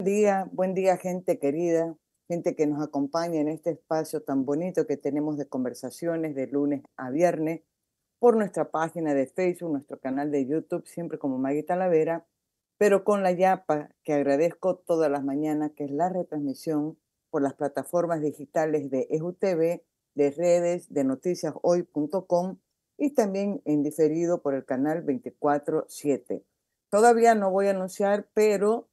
día, buen día gente querida, gente que nos acompaña en este espacio tan bonito que tenemos de conversaciones de lunes a viernes por nuestra página de Facebook, nuestro canal de YouTube, siempre como Maggie Talavera, pero con la Yapa, que agradezco todas las mañanas, que es la retransmisión por las plataformas digitales de EUTV, de redes, de noticiashoy.com y también en diferido por el canal 24-7. Todavía no voy a anunciar, pero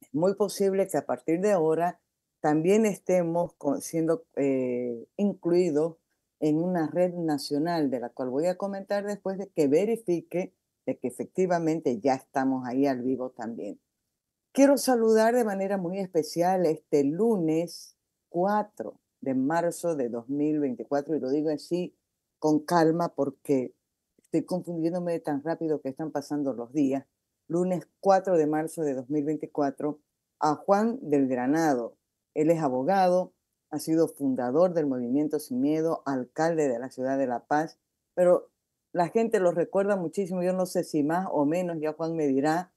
es muy posible que a partir de ahora también estemos siendo eh, incluidos en una red nacional de la cual voy a comentar después de que verifique de que efectivamente ya estamos ahí al vivo también. Quiero saludar de manera muy especial este lunes 4 de marzo de 2024 y lo digo así con calma porque estoy confundiéndome tan rápido que están pasando los días. Lunes 4 de marzo de 2024 a Juan del Granado. Él es abogado, ha sido fundador del movimiento Sin Miedo, alcalde de la ciudad de La Paz, pero la gente lo recuerda muchísimo, yo no sé si más o menos, ya Juan me dirá,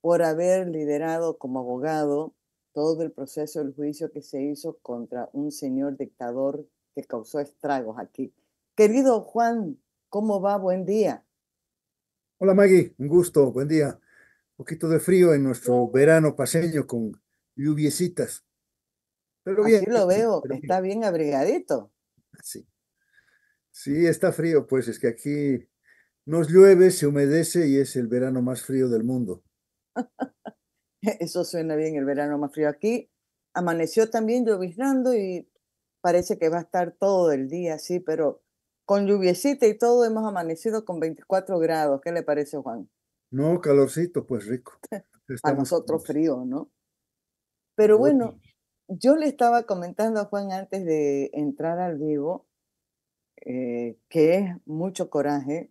por haber liderado como abogado todo el proceso del juicio que se hizo contra un señor dictador que causó estragos aquí. Querido Juan, ¿cómo va? Buen día. Hola Maggie, un gusto, buen día. Un poquito de frío en nuestro verano paseño con lluviecitas. Pero bien. lo este, veo, está bien abrigadito. Sí. Sí, está frío, pues es que aquí nos llueve, se humedece y es el verano más frío del mundo. Eso suena bien, el verano más frío. Aquí amaneció también lloviznando y parece que va a estar todo el día así, pero con lluviecita y todo hemos amanecido con 24 grados. ¿Qué le parece, Juan? No, calorcito, pues rico. a nosotros frío, ¿no? Pero bueno, yo le estaba comentando a Juan antes de entrar al vivo eh, que es mucho coraje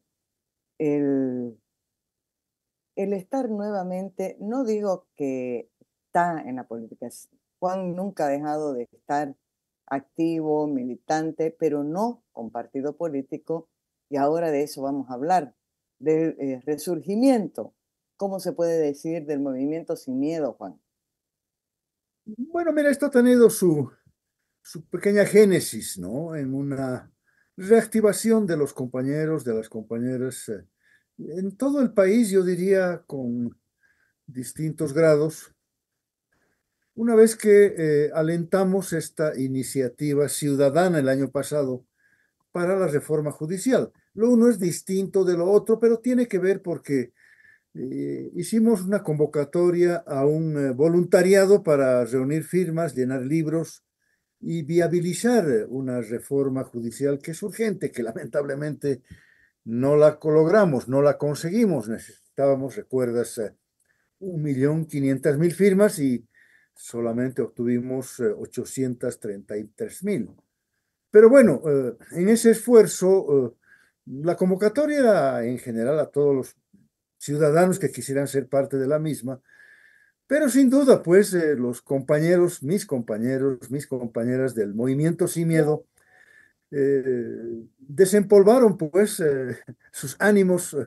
el, el estar nuevamente, no digo que está en la política, Juan nunca ha dejado de estar activo, militante, pero no con partido político, y ahora de eso vamos a hablar, del eh, resurgimiento, ¿cómo se puede decir del movimiento sin miedo, Juan? Bueno, mira, esto ha tenido su, su pequeña génesis, ¿no? En una reactivación de los compañeros, de las compañeras eh, en todo el país, yo diría, con distintos grados. Una vez que eh, alentamos esta iniciativa ciudadana el año pasado para la reforma judicial, lo uno es distinto de lo otro, pero tiene que ver porque eh, hicimos una convocatoria a un voluntariado para reunir firmas, llenar libros, y viabilizar una reforma judicial que es urgente, que lamentablemente no la logramos, no la conseguimos. Necesitábamos, recuerdas, 1.500.000 firmas y solamente obtuvimos 833.000. Eh, Pero bueno, eh, en ese esfuerzo, eh, la convocatoria en general a todos los ciudadanos que quisieran ser parte de la misma, pero sin duda, pues eh, los compañeros, mis compañeros, mis compañeras del movimiento Sin Miedo, eh, desempolvaron pues eh, sus ánimos,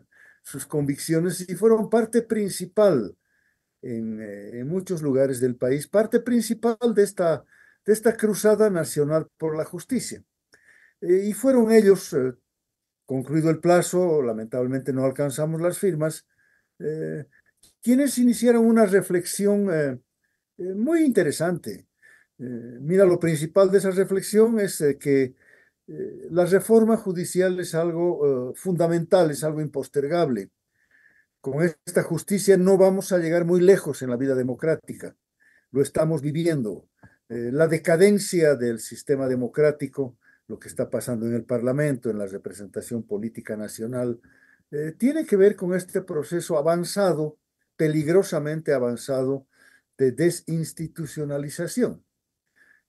sus convicciones y fueron parte principal en, muchos lugares del país, parte principal de esta, de esta cruzada nacional por la justicia. y fueron ellos, concluido el plazo, lamentablemente no alcanzamos las firmas, quienes iniciaron una reflexión eh, eh, muy interesante. Eh, mira, lo principal de esa reflexión es que la reforma judicial es algo fundamental, es algo impostergable. Con esta justicia no vamos a llegar muy lejos en la vida democrática. Lo estamos viviendo. la decadencia del sistema democrático, lo que está pasando en el Parlamento, en la representación política nacional, tiene que ver con este proceso avanzado peligrosamente avanzado de desinstitucionalización.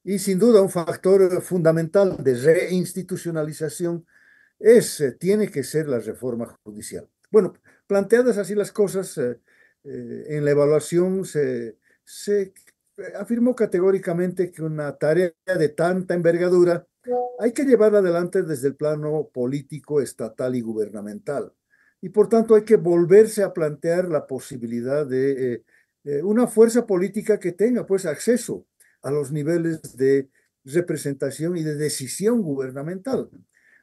Y sin duda un factor eh, fundamental de reinstitucionalización es, eh, tiene que ser la reforma judicial. Bueno, planteadas así las cosas, eh, en la evaluación se, se afirmó categóricamente que una tarea de tanta envergadura hay que llevarla adelante desde el plano político, estatal y gubernamental y por tanto hay que volverse a plantear la posibilidad de eh, eh, una fuerza política que tenga pues acceso a los niveles de representación y de decisión gubernamental.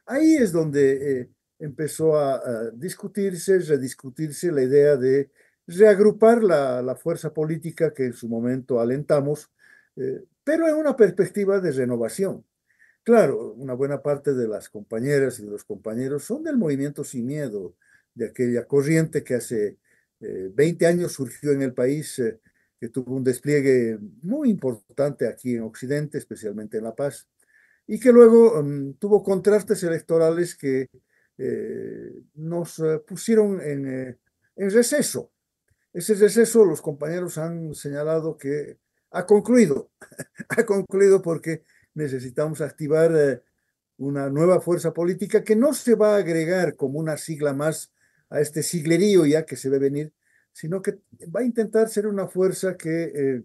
Ahí es donde eh, empezó a, a, discutirse, rediscutirse la idea de reagrupar la, fuerza política que en su momento alentamos, pero en una perspectiva de renovación. Claro, una buena parte de las compañeras y de los compañeros son del movimiento sin miedo, de aquella corriente que hace 20 eh, años surgió en el país, eh, que tuvo un despliegue muy importante aquí en Occidente, especialmente en La Paz, y que luego mm, tuvo contrastes electorales que eh, nos pusieron en, en receso. Ese receso los compañeros han señalado que ha concluido, ha concluido porque necesitamos activar una nueva fuerza política que no se va a agregar como una sigla más a este siglerío ya que se ve venir, sino que va a intentar ser una fuerza que eh,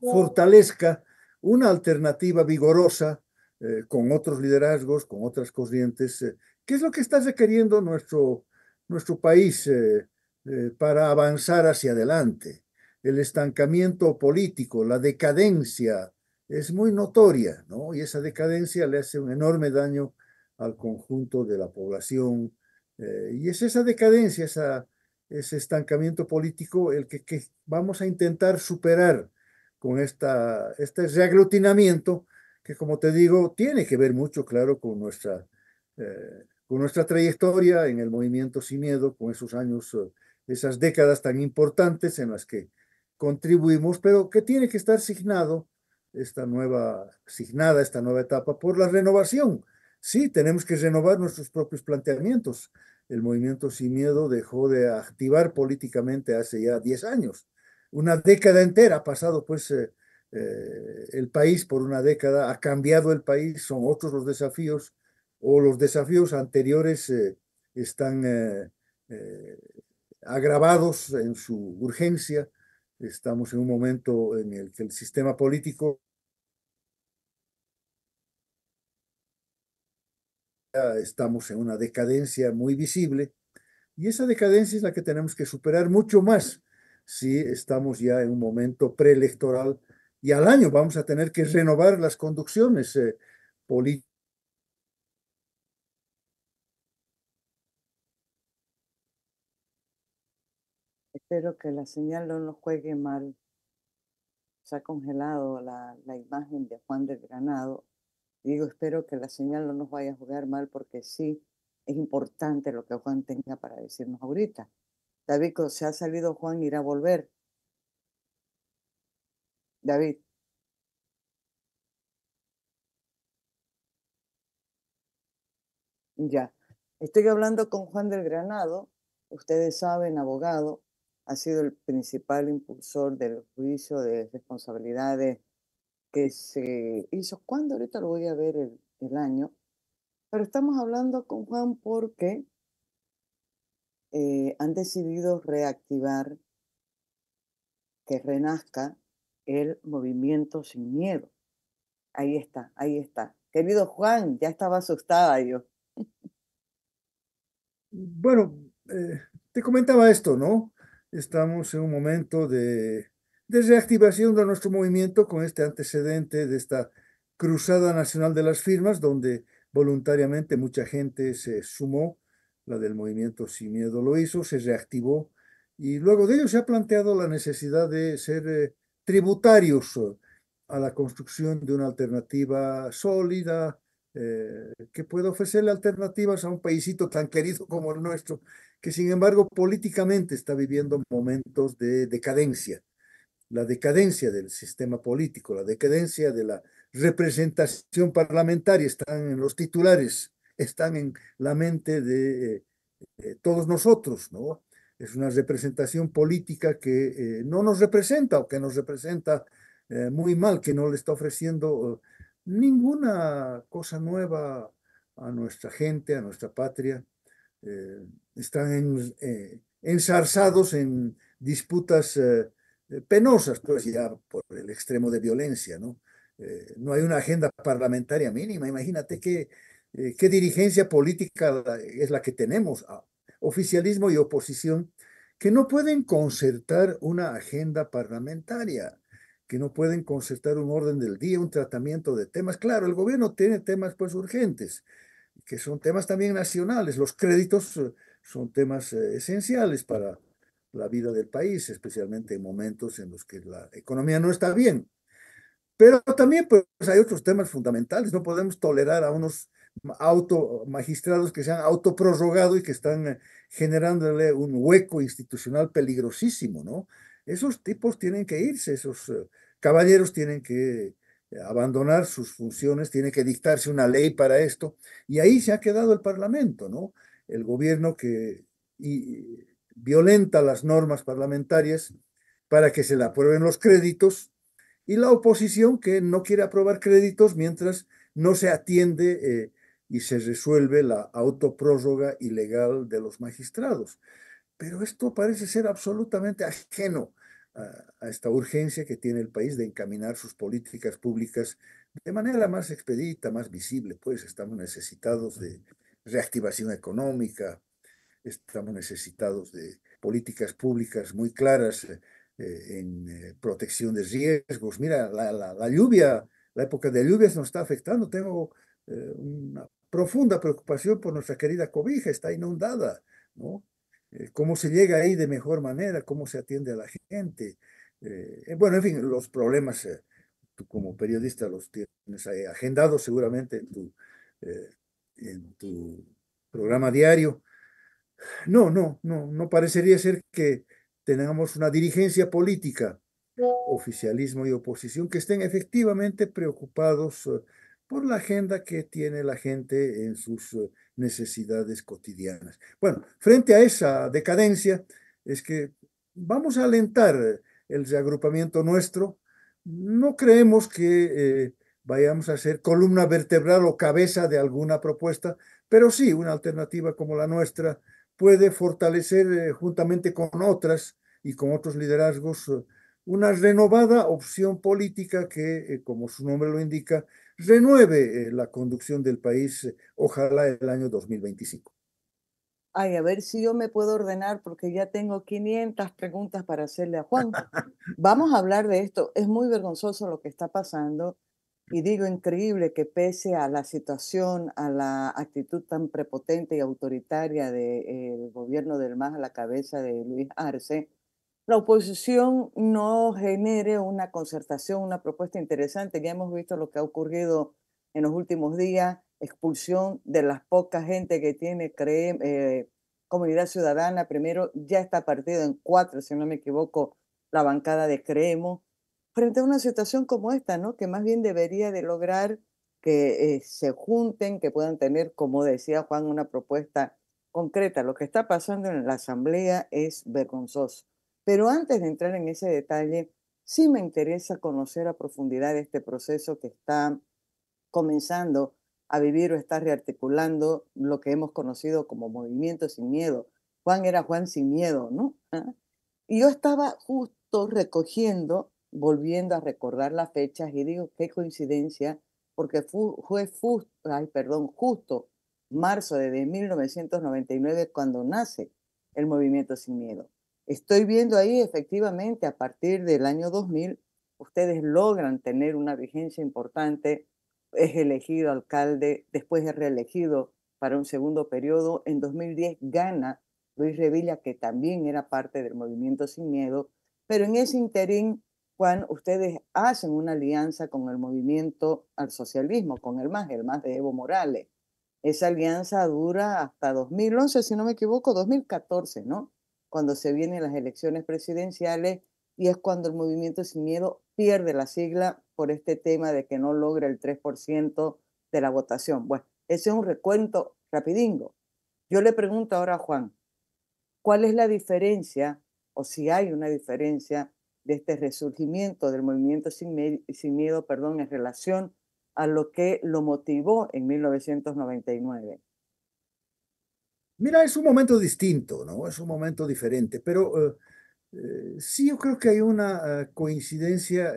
fortalezca una alternativa vigorosa eh, con otros liderazgos, con otras corrientes, ¿Qué eh, que es lo que está requiriendo nuestro, nuestro país para avanzar hacia adelante. El estancamiento político, la decadencia es muy notoria, ¿no? Y esa decadencia le hace un enorme daño al conjunto de la población, eh, y es esa decadencia, ese estancamiento político el que, vamos a intentar superar con esta, este reaglutinamiento que, como te digo, tiene que ver mucho, claro, con nuestra, eh, con nuestra trayectoria en el movimiento Sin Miedo, con esos años, eh, esas décadas tan importantes en las que contribuimos, pero que tiene que estar signado esta nueva, signada esta nueva etapa por la renovación. Sí, tenemos que renovar nuestros propios planteamientos, el movimiento Sin Miedo dejó de activar políticamente hace ya 10 años. Una década entera ha pasado pues eh, eh, el país por una década, ha cambiado el país, son otros los desafíos o los desafíos anteriores eh, están agravados en su urgencia. Estamos en un momento en el que el sistema político estamos en una decadencia muy visible y esa decadencia es la que tenemos que superar mucho más si estamos ya en un momento preelectoral y al año vamos a tener que renovar las conducciones eh, políticas. Espero que la señal no nos juegue mal. Se ha congelado la, la imagen de Juan del Granado digo, espero que la señal no nos vaya a jugar mal porque sí es importante lo que Juan tenga para decirnos ahorita. David, se ha salido Juan, irá a volver. David. Ya. Estoy hablando con Juan del Granado, ustedes saben, abogado, ha sido el principal impulsor del juicio de responsabilidades que se hizo. ¿Cuándo? Ahorita lo voy a ver el, año. Pero estamos hablando con Juan porque eh, han decidido reactivar, que renazca el movimiento sin miedo. Ahí está, ahí está. Querido Juan, ya estaba asustada yo. Bueno, eh, te comentaba esto, ¿no? Estamos en un momento de de reactivación de nuestro movimiento con este antecedente de esta Cruzada Nacional de las Firmas, donde voluntariamente mucha gente se sumó, la del movimiento Sin Miedo lo hizo, se reactivó y luego de ello se ha planteado la necesidad de ser eh, tributarios eh, a la construcción de una alternativa sólida eh, que pueda ofrecerle alternativas a un paísito tan querido como el nuestro, que sin embargo políticamente está viviendo momentos de decadencia la decadencia del sistema político, la decadencia de la representación parlamentaria, están en los titulares, están en la mente de eh, eh, todos nosotros, ¿no? Es una representación política que eh, no nos representa o que nos representa muy mal, que no le está ofreciendo ninguna cosa nueva a nuestra gente, a nuestra patria. están ensarzados en disputas eh, penosas, pues ya por el extremo de violencia, ¿no? Eh, no hay una agenda parlamentaria mínima. Imagínate qué, eh, qué dirigencia política es la que tenemos, ah, oficialismo y oposición, que no pueden concertar una agenda parlamentaria, que no pueden concertar un orden del día, un tratamiento de temas. Claro, el gobierno tiene temas pues urgentes, que son temas también nacionales. Los créditos son temas esenciales para la vida del país, especialmente en momentos en los que la economía no está bien. Pero también pues, hay otros temas fundamentales. No podemos tolerar a unos auto magistrados que se han autoprorrogado y que están eh, generándole un hueco institucional peligrosísimo, ¿no? Esos tipos tienen que irse, esos eh, caballeros tienen que eh, abandonar sus funciones, tiene que dictarse una ley para esto. Y ahí se ha quedado el Parlamento, ¿no? El gobierno que violenta las normas parlamentarias para que se le aprueben los créditos y la oposición que no quiere aprobar créditos mientras no se atiende eh, y se resuelve la autoprórroga ilegal de los magistrados. Pero esto parece ser absolutamente ajeno a, a esta urgencia que tiene el país de encaminar sus políticas públicas de manera más expedita, más visible, pues estamos necesitados de reactivación económica, estamos necesitados de políticas públicas muy claras eh, eh, en eh, protección de riesgos. Mira, la, lluvia, la época de lluvias nos está afectando. Tengo una profunda preocupación por nuestra querida cobija, está inundada, ¿no? ¿Cómo se llega ahí de mejor manera? ¿Cómo se atiende a la gente? bueno, en fin, los problemas, tú como periodista los tienes ahí agendados seguramente en tu, en tu programa diario no, no, no, no parecería ser que tengamos una dirigencia política, oficialismo y oposición, que estén efectivamente preocupados eh, por la agenda que tiene la gente en sus eh, necesidades cotidianas. Bueno, frente a esa decadencia, es que vamos a alentar el reagrupamiento nuestro. No creemos que eh, vayamos a ser columna vertebral o cabeza de alguna propuesta, pero sí una alternativa como la nuestra puede fortalecer eh, juntamente con otras y con otros liderazgos eh, una renovada opción política que, eh, como su nombre lo indica, renueve la conducción del país, ojalá el año 2025. Ay, a ver si yo me puedo ordenar porque ya tengo 500 preguntas para hacerle a Juan. Vamos a hablar de esto. Es muy vergonzoso lo que está pasando y digo increíble que pese a la situación, a la actitud tan prepotente y autoritaria del gobierno del MAS a la cabeza de Luis Arce, la oposición no genere una concertación, una propuesta interesante. Ya hemos visto lo que ha ocurrido en los últimos días, expulsión de las pocas gente que tiene eh, comunidad ciudadana. Primero ya está partido en cuatro, si no me equivoco, la bancada de Creemos frente a una situación como esta, ¿no? que más bien debería de lograr que eh, se junten, que puedan tener, como decía Juan, una propuesta concreta. Lo que está pasando en la Asamblea es vergonzoso. Pero antes de entrar en ese detalle, sí me interesa conocer a profundidad este proceso que está comenzando a vivir o está rearticulando lo que hemos conocido como movimiento sin miedo. Juan era Juan sin miedo, ¿no? Y yo estaba justo recogiendo volviendo a recordar las fechas y digo, qué coincidencia, porque fue, fue justo, justo marzo de 1999 cuando nace el movimiento sin miedo. Estoy viendo ahí efectivamente a partir del año 2000, ustedes logran tener una vigencia importante, es elegido alcalde, después es reelegido para un segundo periodo, en 2010 gana Luis Revilla, que también era parte del movimiento sin miedo, pero en ese interín Juan, ustedes hacen una alianza con el movimiento al socialismo, con el MAS, el MAS de Evo Morales. Esa alianza dura hasta 2011, si no me equivoco, 2014, ¿no? Cuando se vienen las elecciones presidenciales y es cuando el movimiento sin miedo pierde la sigla por este tema de que no logra el 3% de la votación. Bueno, ese es un recuento rapidingo. Yo le pregunto ahora a Juan, ¿cuál es la diferencia o si hay una diferencia de este resurgimiento del movimiento sin, miedo perdón, en relación a lo que lo motivó en 1999. Mira, es un momento distinto, ¿no? Es un momento diferente, pero eh, eh, sí yo creo que hay una eh, coincidencia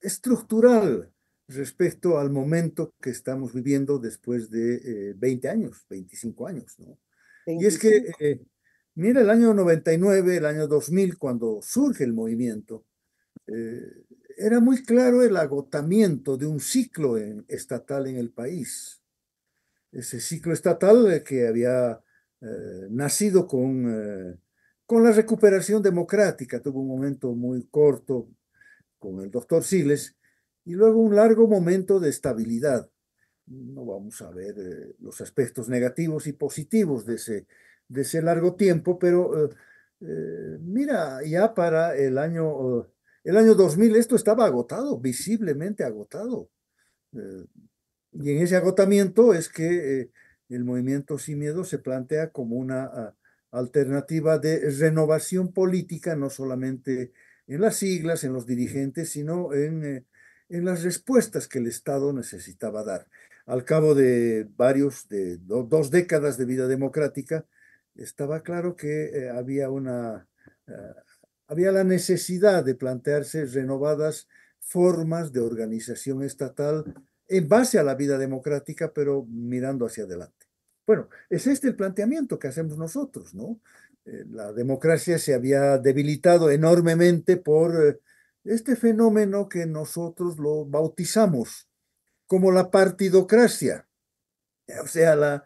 estructural respecto al momento que estamos viviendo después de 20 años, 25 años, ¿no? Y es que Mira el año 99, el año 2000, cuando surge el movimiento, eh, era muy claro el agotamiento de un ciclo estatal en el país. Ese ciclo estatal eh, que había eh, nacido con, con la recuperación democrática, tuvo un momento muy corto con el doctor Siles y luego un largo momento de estabilidad. No vamos a ver los aspectos negativos y positivos de ese de ese largo tiempo, pero eh, eh, mira, ya para el año, el año 2000 esto estaba agotado, visiblemente agotado. Eh, y en ese agotamiento es que el movimiento Sin Miedo se plantea como una ah, alternativa de renovación política, no solamente en las siglas, en los dirigentes, sino en, en las respuestas que el Estado necesitaba dar. Al cabo de varios, de dos décadas de vida democrática, estaba claro que eh, había una eh, había la necesidad de plantearse renovadas formas de organización estatal en base a la vida democrática, pero mirando hacia adelante. Bueno, es este el planteamiento que hacemos nosotros, ¿no? Eh, la democracia se había debilitado enormemente por este fenómeno que nosotros lo bautizamos como la partidocracia, o sea, la,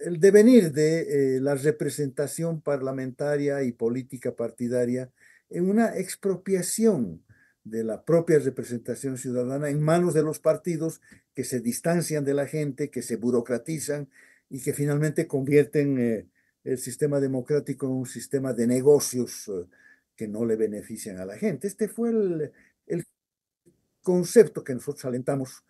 el devenir de eh, la representación parlamentaria y política partidaria en una expropiación de la propia representación ciudadana en manos de los partidos que se distancian de la gente, que se burocratizan y que finalmente convierten eh, el sistema democrático en un sistema de negocios eh, que no le benefician a la gente. Este fue el, concepto que nosotros alentamos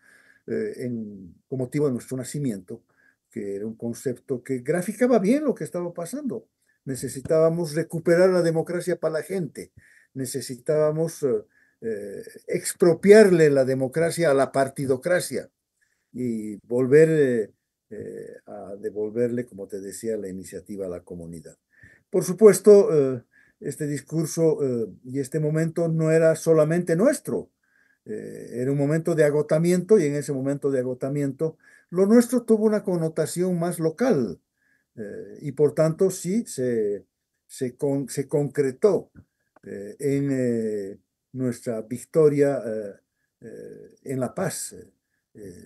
en, con motivo de nuestro nacimiento que era un concepto que graficaba bien lo que estaba pasando. Necesitábamos recuperar la democracia para la gente, necesitábamos eh, eh, expropiarle la democracia a la partidocracia y volver eh, a devolverle, como te decía, la iniciativa a la comunidad. Por supuesto, este discurso y este momento no era solamente nuestro, era un momento de agotamiento y en ese momento de agotamiento lo nuestro tuvo una connotación más local eh, y por tanto sí se, se, concretó eh, en eh, nuestra victoria en La Paz,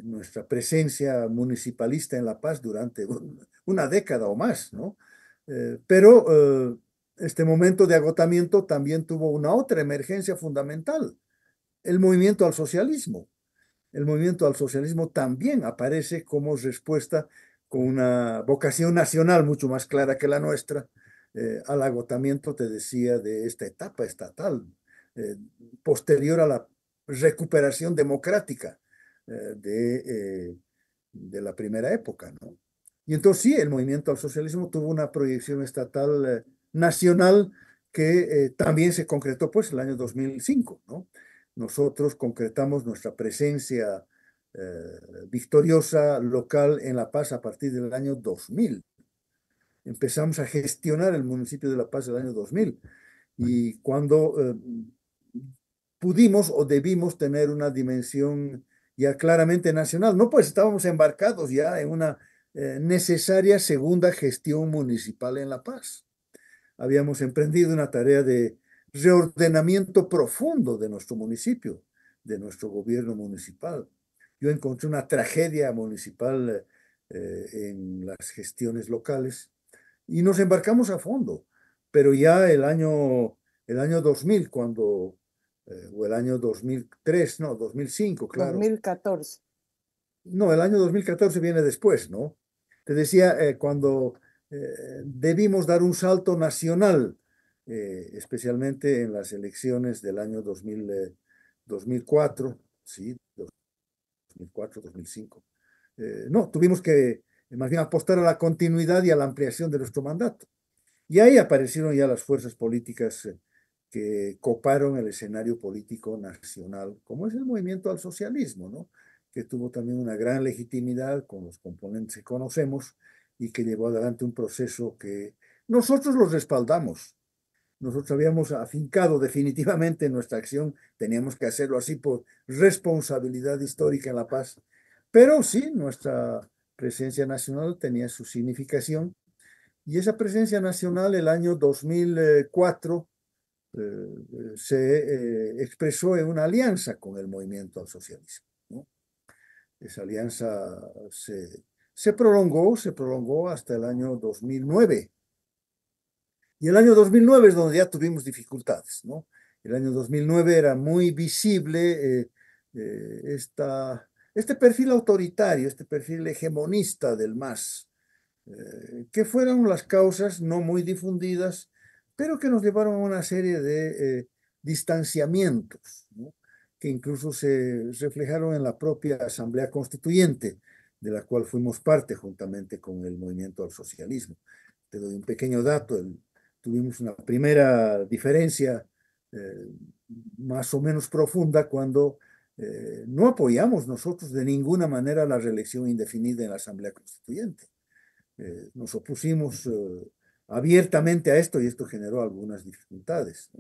nuestra presencia municipalista en La Paz durante una década o más, ¿no? pero este momento de agotamiento también tuvo una otra emergencia fundamental, el movimiento al socialismo el movimiento al socialismo también aparece como respuesta con una vocación nacional mucho más clara que la nuestra eh, al agotamiento, te decía, de esta etapa estatal eh, posterior a la recuperación democrática eh, de, la primera época. ¿no? Y entonces sí, el movimiento al socialismo tuvo una proyección estatal nacional que también se concretó pues el año 2005. ¿no? nosotros concretamos nuestra presencia eh, victoriosa local en La Paz a partir del año 2000. Empezamos a gestionar el municipio de La Paz el año 2000 y cuando eh, pudimos o debimos tener una dimensión ya claramente nacional. No, pues estábamos embarcados ya en una eh, necesaria segunda gestión municipal en La Paz. Habíamos emprendido una tarea de reordenamiento profundo de nuestro municipio, de nuestro gobierno municipal. Yo encontré una tragedia municipal eh, en las gestiones locales y nos embarcamos a fondo, pero ya el año, el año 2000, cuando, eh, o el año 2003, no, 2005, claro. 2014. No, el año 2014 viene después, ¿no? Te decía, eh, cuando debimos dar un salto nacional eh, especialmente en las elecciones del año 2000, 2004, eh, sí, 2004, 2005. Eh, no, tuvimos que más bien apostar a la continuidad y a la ampliación de nuestro mandato. Y ahí aparecieron ya las fuerzas políticas que coparon el escenario político nacional, como es el movimiento al socialismo, ¿no? que tuvo también una gran legitimidad con los componentes que conocemos y que llevó adelante un proceso que nosotros los respaldamos, nosotros habíamos afincado definitivamente nuestra acción, teníamos que hacerlo así por responsabilidad histórica en La Paz. Pero sí, nuestra presencia nacional tenía su significación y esa presencia nacional el año 2004 eh, se eh, expresó en una alianza con el movimiento al socialismo. Esa alianza se, se prolongó, se prolongó hasta el año 2009 y el año 2009 es donde ya tuvimos dificultades, ¿no? El año 2009 era muy visible eh, eh, esta, este perfil autoritario, este perfil hegemonista del MAS, eh, que fueron las causas no muy difundidas, pero que nos llevaron a una serie de distanciamientos, que incluso se reflejaron en la propia Asamblea Constituyente, de la cual fuimos parte juntamente con el movimiento al socialismo. Te doy un pequeño dato, el tuvimos una primera diferencia eh, más o menos profunda cuando eh, no apoyamos nosotros de ninguna manera la reelección indefinida en la Asamblea Constituyente. Eh, nos opusimos abiertamente a esto y esto generó algunas dificultades.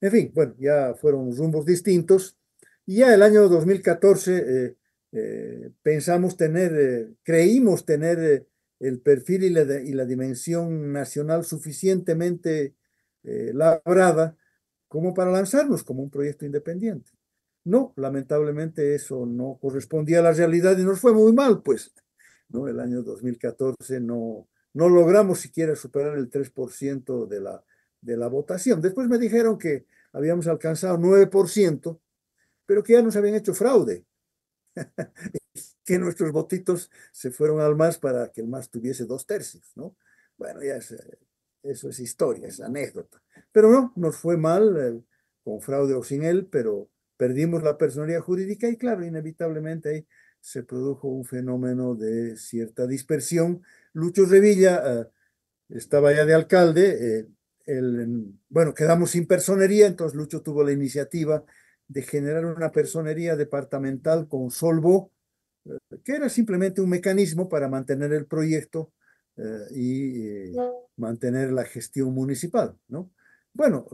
En fin, bueno, ya fueron rumbos distintos y ya el año 2014 pensamos tener, creímos tener el perfil y la, dimensión nacional suficientemente eh, labrada como para lanzarnos como un proyecto independiente. No, lamentablemente eso no correspondía a la realidad y nos fue muy mal, pues. ¿no? El año 2014 no, no logramos siquiera superar el 3% de la, de la votación. Después me dijeron que habíamos alcanzado 9%, pero que ya nos habían hecho fraude que nuestros votitos se fueron al MAS para que el MAS tuviese dos tercios, ¿no? Bueno, ya eh, eso es historia, es anécdota. Pero no, nos fue mal, eh, con fraude o sin él, pero perdimos la personería jurídica y claro, inevitablemente ahí se produjo un fenómeno de cierta dispersión. Lucho Revilla eh, estaba ya de alcalde, bueno, quedamos sin personería, entonces Lucho tuvo la iniciativa de generar una personería departamental con Solvo, eh, que era simplemente un mecanismo para mantener el proyecto eh, y eh, mantener la gestión municipal, ¿no? Bueno,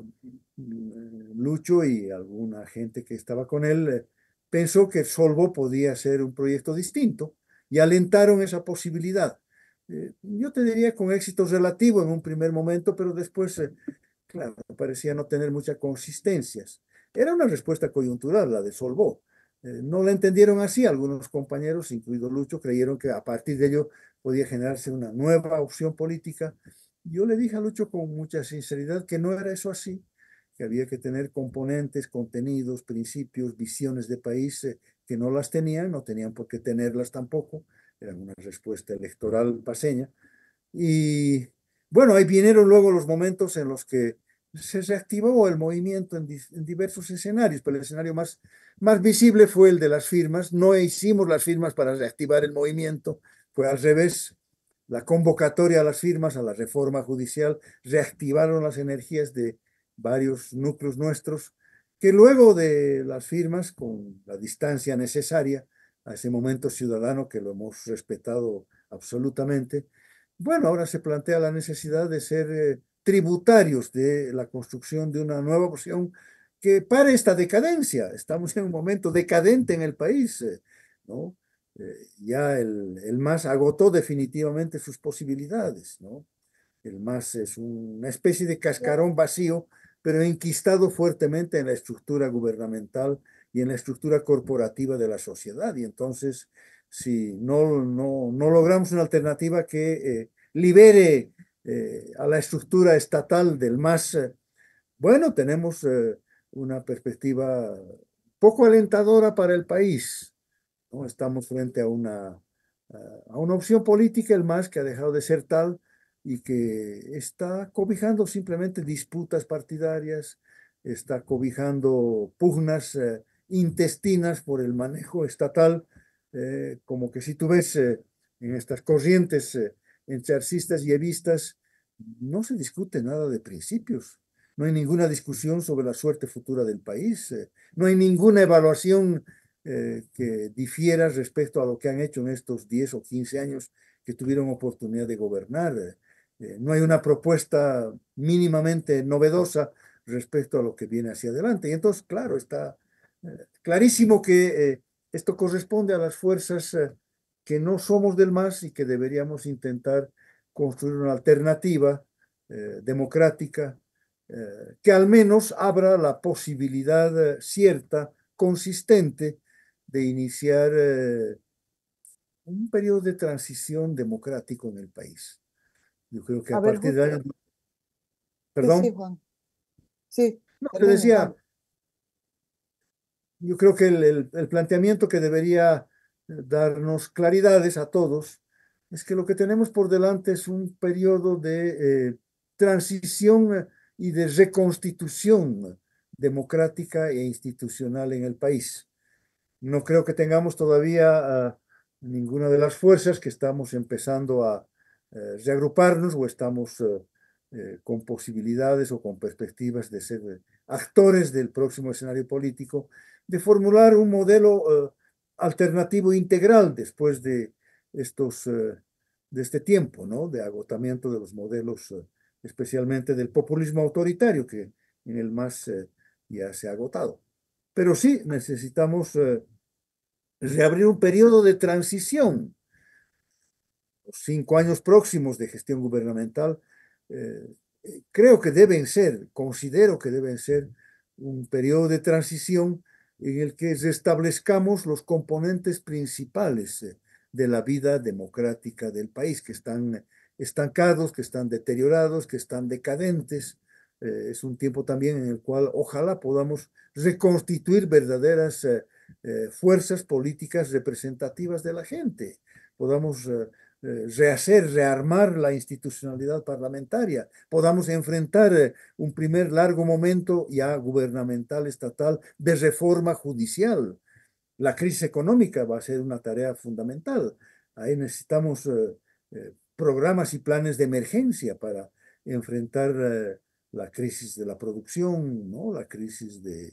mm, Lucho y alguna gente que estaba con él pensó que Solvo podía ser un proyecto distinto y alentaron esa posibilidad. yo te diría con éxito relativo en un primer momento, pero después, claro, parecía no tener muchas consistencias. Era una respuesta coyuntural la de Solvo eh, no la entendieron así. Algunos compañeros, incluido Lucho, creyeron que a partir de ello podía generarse una nueva opción política. Yo le dije a Lucho con mucha sinceridad que no era eso así, que había que tener componentes, contenidos, principios, visiones de país eh, que no las tenían, no tenían por qué tenerlas tampoco, Era una respuesta electoral paseña. Y bueno, ahí vinieron luego los momentos en los que se reactivó el movimiento en, diversos escenarios, pero el escenario más, más visible fue el de las firmas. No hicimos las firmas para reactivar el movimiento, fue al revés. La convocatoria a las firmas, a la reforma judicial, reactivaron las energías de varios núcleos nuestros, que luego de las firmas, con la distancia necesaria a ese momento ciudadano que lo hemos respetado absolutamente, bueno, ahora se plantea la necesidad de ser... Eh, tributarios de la construcción de una nueva opción que pare esta decadencia. Estamos en un momento decadente en el país, eh, ¿no? Eh, ya el, el, MAS agotó definitivamente sus posibilidades, ¿no? El MAS es una especie de cascarón vacío, pero inquistado fuertemente en la estructura gubernamental y en la estructura corporativa de la sociedad. Y entonces, si no, no, no logramos una alternativa que eh, libere eh, a la estructura estatal del MAS, eh, bueno, tenemos eh, una perspectiva poco alentadora para el país. Estamos frente a una, a una opción política, el MAS, que ha dejado de ser tal y que está cobijando simplemente disputas partidarias, está cobijando pugnas intestinas por el manejo estatal, como que si tú ves en estas corrientes entre arcistas y evistas, no se discute nada de principios. No hay ninguna discusión sobre la suerte futura del país. Eh, no hay ninguna evaluación eh, que difiera respecto a lo que han hecho en estos 10 o 15 años que tuvieron oportunidad de gobernar. Eh, no hay una propuesta mínimamente novedosa respecto a lo que viene hacia adelante. Y entonces, claro, está clarísimo que esto corresponde a las fuerzas que no somos del MAS y que deberíamos intentar construir una alternativa eh, democrática eh, que al menos abra la posibilidad eh, cierta, consistente, de iniciar un periodo de transición democrático en el país. Yo creo que a, partir del año... Perdón. Sí, Juan. sí no, decía, yo creo que el planteamiento que debería darnos claridades a todos, es que lo que tenemos por delante es un periodo de eh, transición eh, y de reconstitución democrática e institucional en el país. No creo que tengamos todavía ah, ninguna de las fuerzas que estamos empezando a eh, reagruparnos o estamos con posibilidades o con perspectivas de ser actores del próximo escenario político, de formular un modelo alternativo integral después de estos eh, de este tiempo, ¿no? De agotamiento de los modelos, eh, especialmente del populismo autoritario que en el más eh, ya se ha agotado. Pero sí necesitamos reabrir un periodo de transición. Los cinco años próximos de gestión gubernamental creo que deben ser, considero que deben ser un periodo de transición en el que establezcamos los componentes principales eh, de la vida democrática del país, que están estancados, que están deteriorados, que están decadentes. Eh, es un tiempo también en el cual ojalá podamos reconstituir verdaderas eh, fuerzas políticas representativas de la gente, podamos eh, rehacer, rearmar la institucionalidad parlamentaria, podamos enfrentar eh, un primer largo momento ya gubernamental, estatal, de reforma judicial. La crisis económica va a ser una tarea fundamental. Ahí necesitamos eh, programas y planes de emergencia para enfrentar la crisis de la producción, ¿no? la crisis de,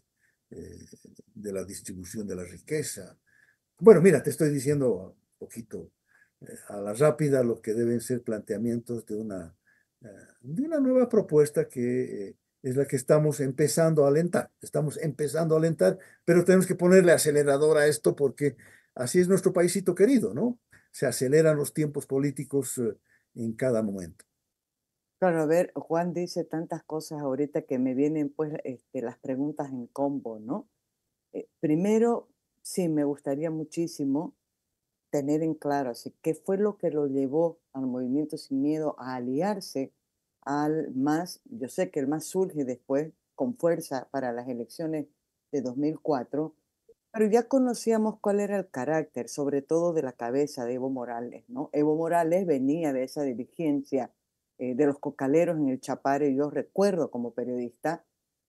de la distribución de la riqueza. Bueno, mira, te estoy diciendo un poquito a la rápida lo que deben ser planteamientos de una, eh, de una nueva propuesta que eh, es la que estamos empezando a alentar. Estamos empezando a alentar, pero tenemos que ponerle acelerador a esto porque así es nuestro paísito querido, ¿no? Se aceleran los tiempos políticos eh, en cada momento. Claro, a ver, Juan dice tantas cosas ahorita que me vienen pues este, las preguntas en combo, ¿no? primero, sí, me gustaría muchísimo tener en claro así, qué fue lo que lo llevó al movimiento sin miedo a aliarse al MAS. Yo sé que el MAS surge después con fuerza para las elecciones de 2004, pero ya conocíamos cuál era el carácter, sobre todo de la cabeza de Evo Morales. ¿no? Evo Morales venía de esa dirigencia eh, de los cocaleros en el Chapare, yo recuerdo como periodista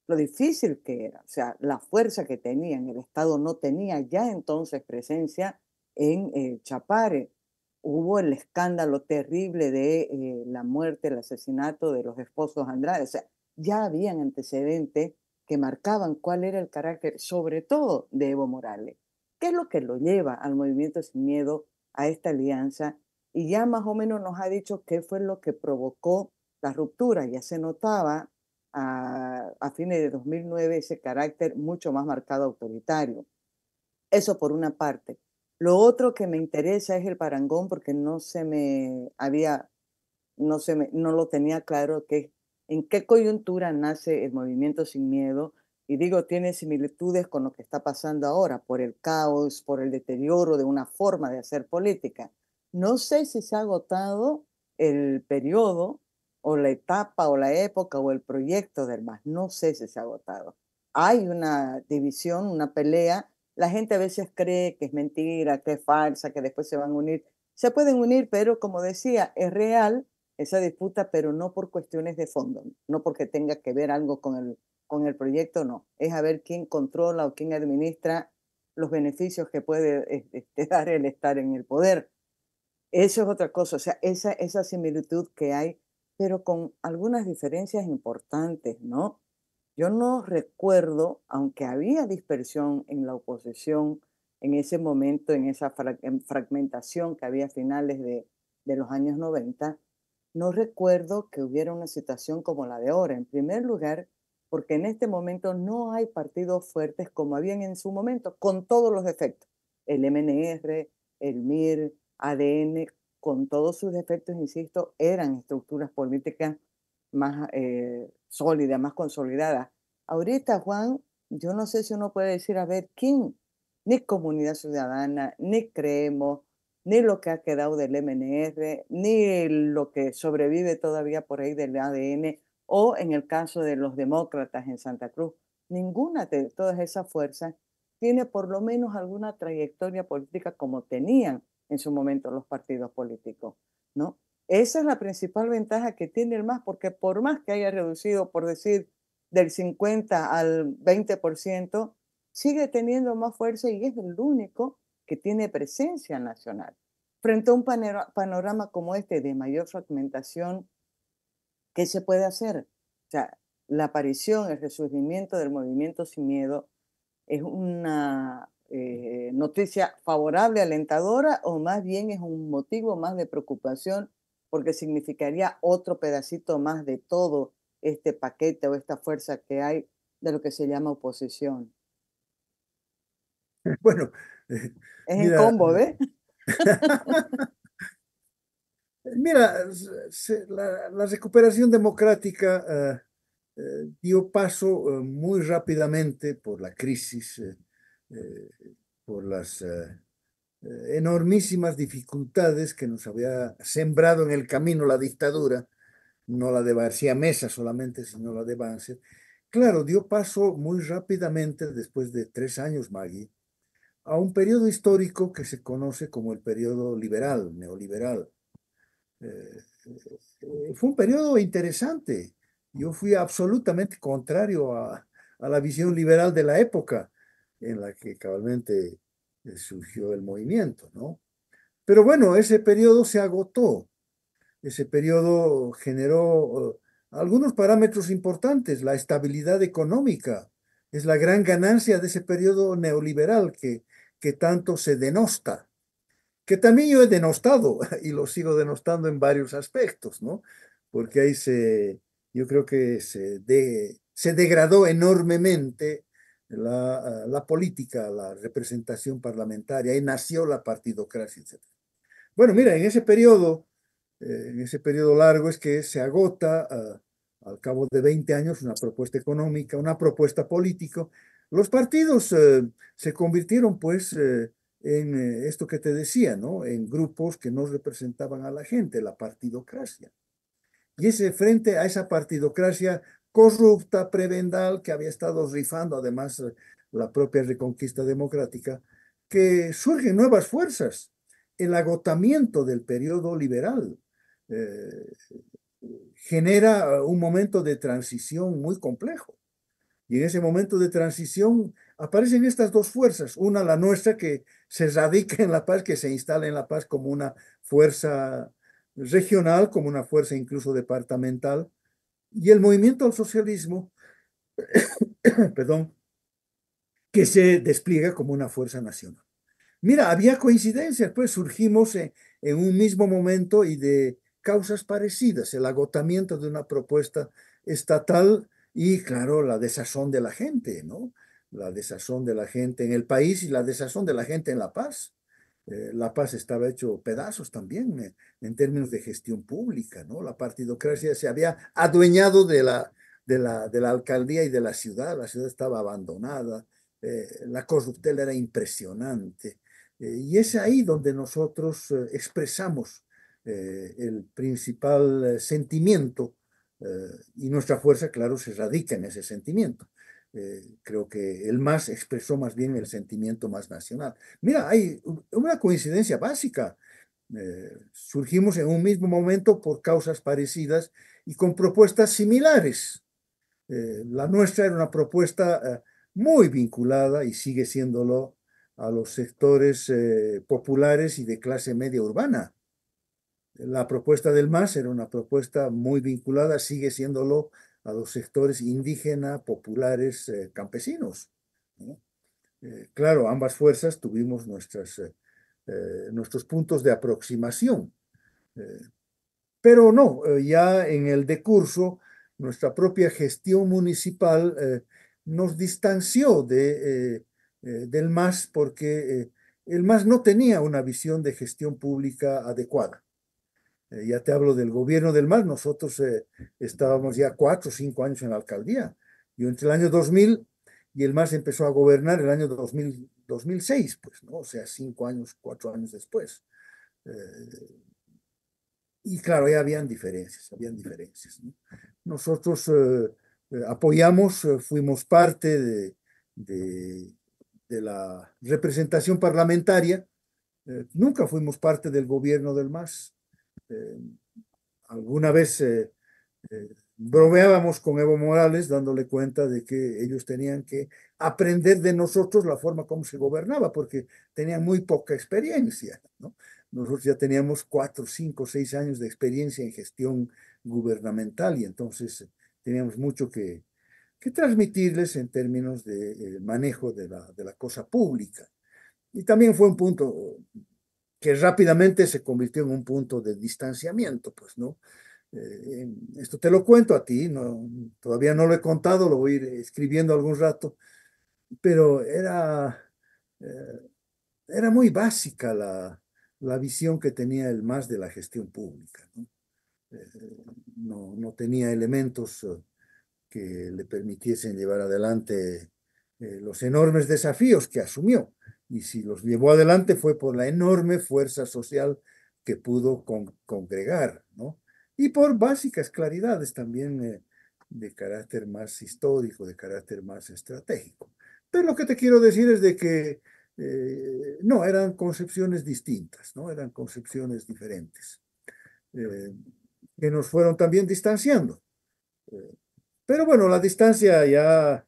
lo difícil que era, o sea, la fuerza que tenían, el Estado no tenía ya entonces presencia en eh, Chapare. Hubo el escándalo terrible de eh, la muerte, el asesinato de los esposos Andrade. O sea, ya habían antecedentes que marcaban cuál era el carácter, sobre todo de Evo Morales. ¿Qué es lo que lo lleva al movimiento sin miedo, a esta alianza? Y ya más o menos nos ha dicho qué fue lo que provocó la ruptura. Ya se notaba a, a fines de 2009 ese carácter mucho más marcado autoritario. Eso por una parte. Lo otro que me interesa es el parangón porque no se me había, no, se me, no lo tenía claro que, en qué coyuntura nace el movimiento sin miedo. Y digo, tiene similitudes con lo que está pasando ahora, por el caos, por el deterioro de una forma de hacer política. No sé si se ha agotado el periodo o la etapa o la época o el proyecto del MAS. No sé si se ha agotado. Hay una división, una pelea la gente a veces cree que es mentira, que es falsa, que después se van a unir. Se pueden unir, pero como decía, es real esa disputa, pero no por cuestiones de fondo, no porque tenga que ver algo con el, con el proyecto, no. Es a ver quién controla o quién administra los beneficios que puede este, dar el estar en el poder. Eso es otra cosa, o sea, esa, esa similitud que hay, pero con algunas diferencias importantes, ¿no? Yo no recuerdo, aunque había dispersión en la oposición en ese momento, en esa fragmentación que había a finales de, los años 90, no recuerdo que hubiera una situación como la de ahora. En primer lugar, porque en este momento no hay partidos fuertes como habían en su momento, con todos los defectos. El MNR, el MIR, ADN, con todos sus defectos, insisto, eran estructuras políticas más eh, sólida, más consolidada. Ahorita, Juan, yo no sé si uno puede decir, a ver, ¿quién? Ni Comunidad Ciudadana, ni Creemos, ni lo que ha quedado del MNR, ni lo que sobrevive todavía por ahí del ADN, o en el caso de los demócratas en Santa Cruz. Ninguna de todas esas fuerzas tiene por lo menos alguna trayectoria política como tenían en su momento los partidos políticos, ¿no? Esa es la principal ventaja que tiene el MAS, porque por más que haya reducido, por decir, del 50 al 20%, sigue teniendo más fuerza y es el único que tiene presencia nacional. Frente a un panorama como este de mayor fragmentación, ¿qué se puede hacer? O sea, la aparición, el resurgimiento del movimiento sin miedo es una eh, noticia favorable, alentadora, o más bien es un motivo más de preocupación porque significaría otro pedacito más de todo este paquete o esta fuerza que hay de lo que se llama oposición. Bueno. Eh, es mira, en combo, ¿eh? mira, la, recuperación democrática eh, eh, dio paso muy rápidamente por la crisis, por las eh, enormísimas dificultades que nos había sembrado en el camino la dictadura, no la de García Mesa solamente, sino la de Banzer. Claro, dio paso muy rápidamente, después de tres años, Maggie, a un periodo histórico que se conoce como el periodo liberal, neoliberal. Eh, eh, fue un periodo interesante. Yo fui absolutamente contrario a, a la visión liberal de la época, en la que cabalmente eh, surgió el movimiento, ¿no? Pero bueno, ese periodo se agotó, ese periodo generó eh, algunos parámetros importantes, la estabilidad económica, es la gran ganancia de ese periodo neoliberal que, que tanto se denosta, que también yo he denostado y lo sigo denostando en varios aspectos, ¿no? Porque ahí se, yo creo que se, se degradó enormemente eh, la, política, la representación parlamentaria, y nació la partidocracia, etc. Bueno, mira, en ese periodo, eh, en ese periodo largo es que se agota eh, al cabo de 20 años una propuesta económica, una propuesta política. Los partidos se convirtieron pues en esto que te decía, ¿no? En grupos que no representaban a la gente, la partidocracia. Y ese frente a esa partidocracia corrupta, prebendal, que había estado rifando además eh, la propia reconquista democrática, que surgen nuevas fuerzas. El agotamiento del periodo liberal eh, genera eh, un momento de transición muy complejo. Y en ese momento de transición aparecen estas dos fuerzas. Una, la nuestra, que se radica en La Paz, que se instala en La Paz como una fuerza regional, como una fuerza incluso departamental, y el movimiento al socialismo, perdón, que se despliega como una fuerza nacional. Mira, había coincidencias, pues surgimos en, un mismo momento y de causas parecidas, el agotamiento de una propuesta estatal y, claro, la desazón de la gente, ¿no? La desazón de la gente en el país y la desazón de la gente en La Paz. Eh, la Paz estaba hecho pedazos también eh, en términos de gestión pública, ¿no? La partidocracia se había adueñado de la, de la, alcaldía y de la ciudad, la ciudad estaba abandonada, eh, la corruptela era impresionante. y es ahí donde nosotros expresamos el principal sentimiento y nuestra fuerza, claro, se radica en ese sentimiento. Eh, creo que el MAS expresó más bien el sentimiento más nacional. Mira, hay una coincidencia básica. Eh, surgimos en un mismo momento por causas parecidas y con propuestas similares. Eh, la nuestra era una propuesta muy vinculada y sigue siéndolo a los sectores populares y de clase media urbana. La propuesta del MAS era una propuesta muy vinculada, sigue siéndolo a los sectores indígena, populares, eh, campesinos. Eh, claro, ambas fuerzas tuvimos nuestras, eh, nuestros puntos de aproximación, pero no, ya en el decurso, nuestra propia gestión municipal nos distanció de, del MAS porque el MAS no tenía una visión de gestión pública adecuada. Eh, ya te hablo del gobierno del MAS, nosotros eh, estábamos ya cuatro o cinco años en la alcaldía. Y entre el año 2000 y el MAS empezó a gobernar el año 2006, pues, ¿no? O sea, cinco años, cuatro años después. Eh, y claro, ya habían diferencias, habían diferencias. Nosotros apoyamos, fuimos parte de, la representación parlamentaria, nunca fuimos parte del gobierno del MAS, eh, alguna vez eh, eh, bromeábamos con Evo Morales dándole cuenta de que ellos tenían que aprender de nosotros la forma como se gobernaba, porque tenían muy poca experiencia. Nosotros ya teníamos cuatro, cinco, seis años de experiencia en gestión gubernamental y entonces teníamos mucho que, transmitirles en términos de, manejo de la, de la cosa pública. Y también fue un punto que rápidamente se convirtió en un punto de distanciamiento, pues, ¿no? Eh, esto te lo cuento a ti, todavía no lo he contado, lo voy a ir escribiendo algún rato, pero era, eh, era muy básica la, visión que tenía el MAS de la gestión pública. no eh, tenía elementos que le permitiesen llevar adelante los enormes desafíos que asumió y si los llevó adelante fue por la enorme fuerza social que pudo congregar, ¿no? Y por básicas claridades también eh, de carácter más histórico, de carácter más estratégico. Pero lo que te quiero decir es de que eh, no, eran concepciones distintas, ¿no? Eran concepciones diferentes, eh, que nos fueron también distanciando. pero bueno, la distancia ya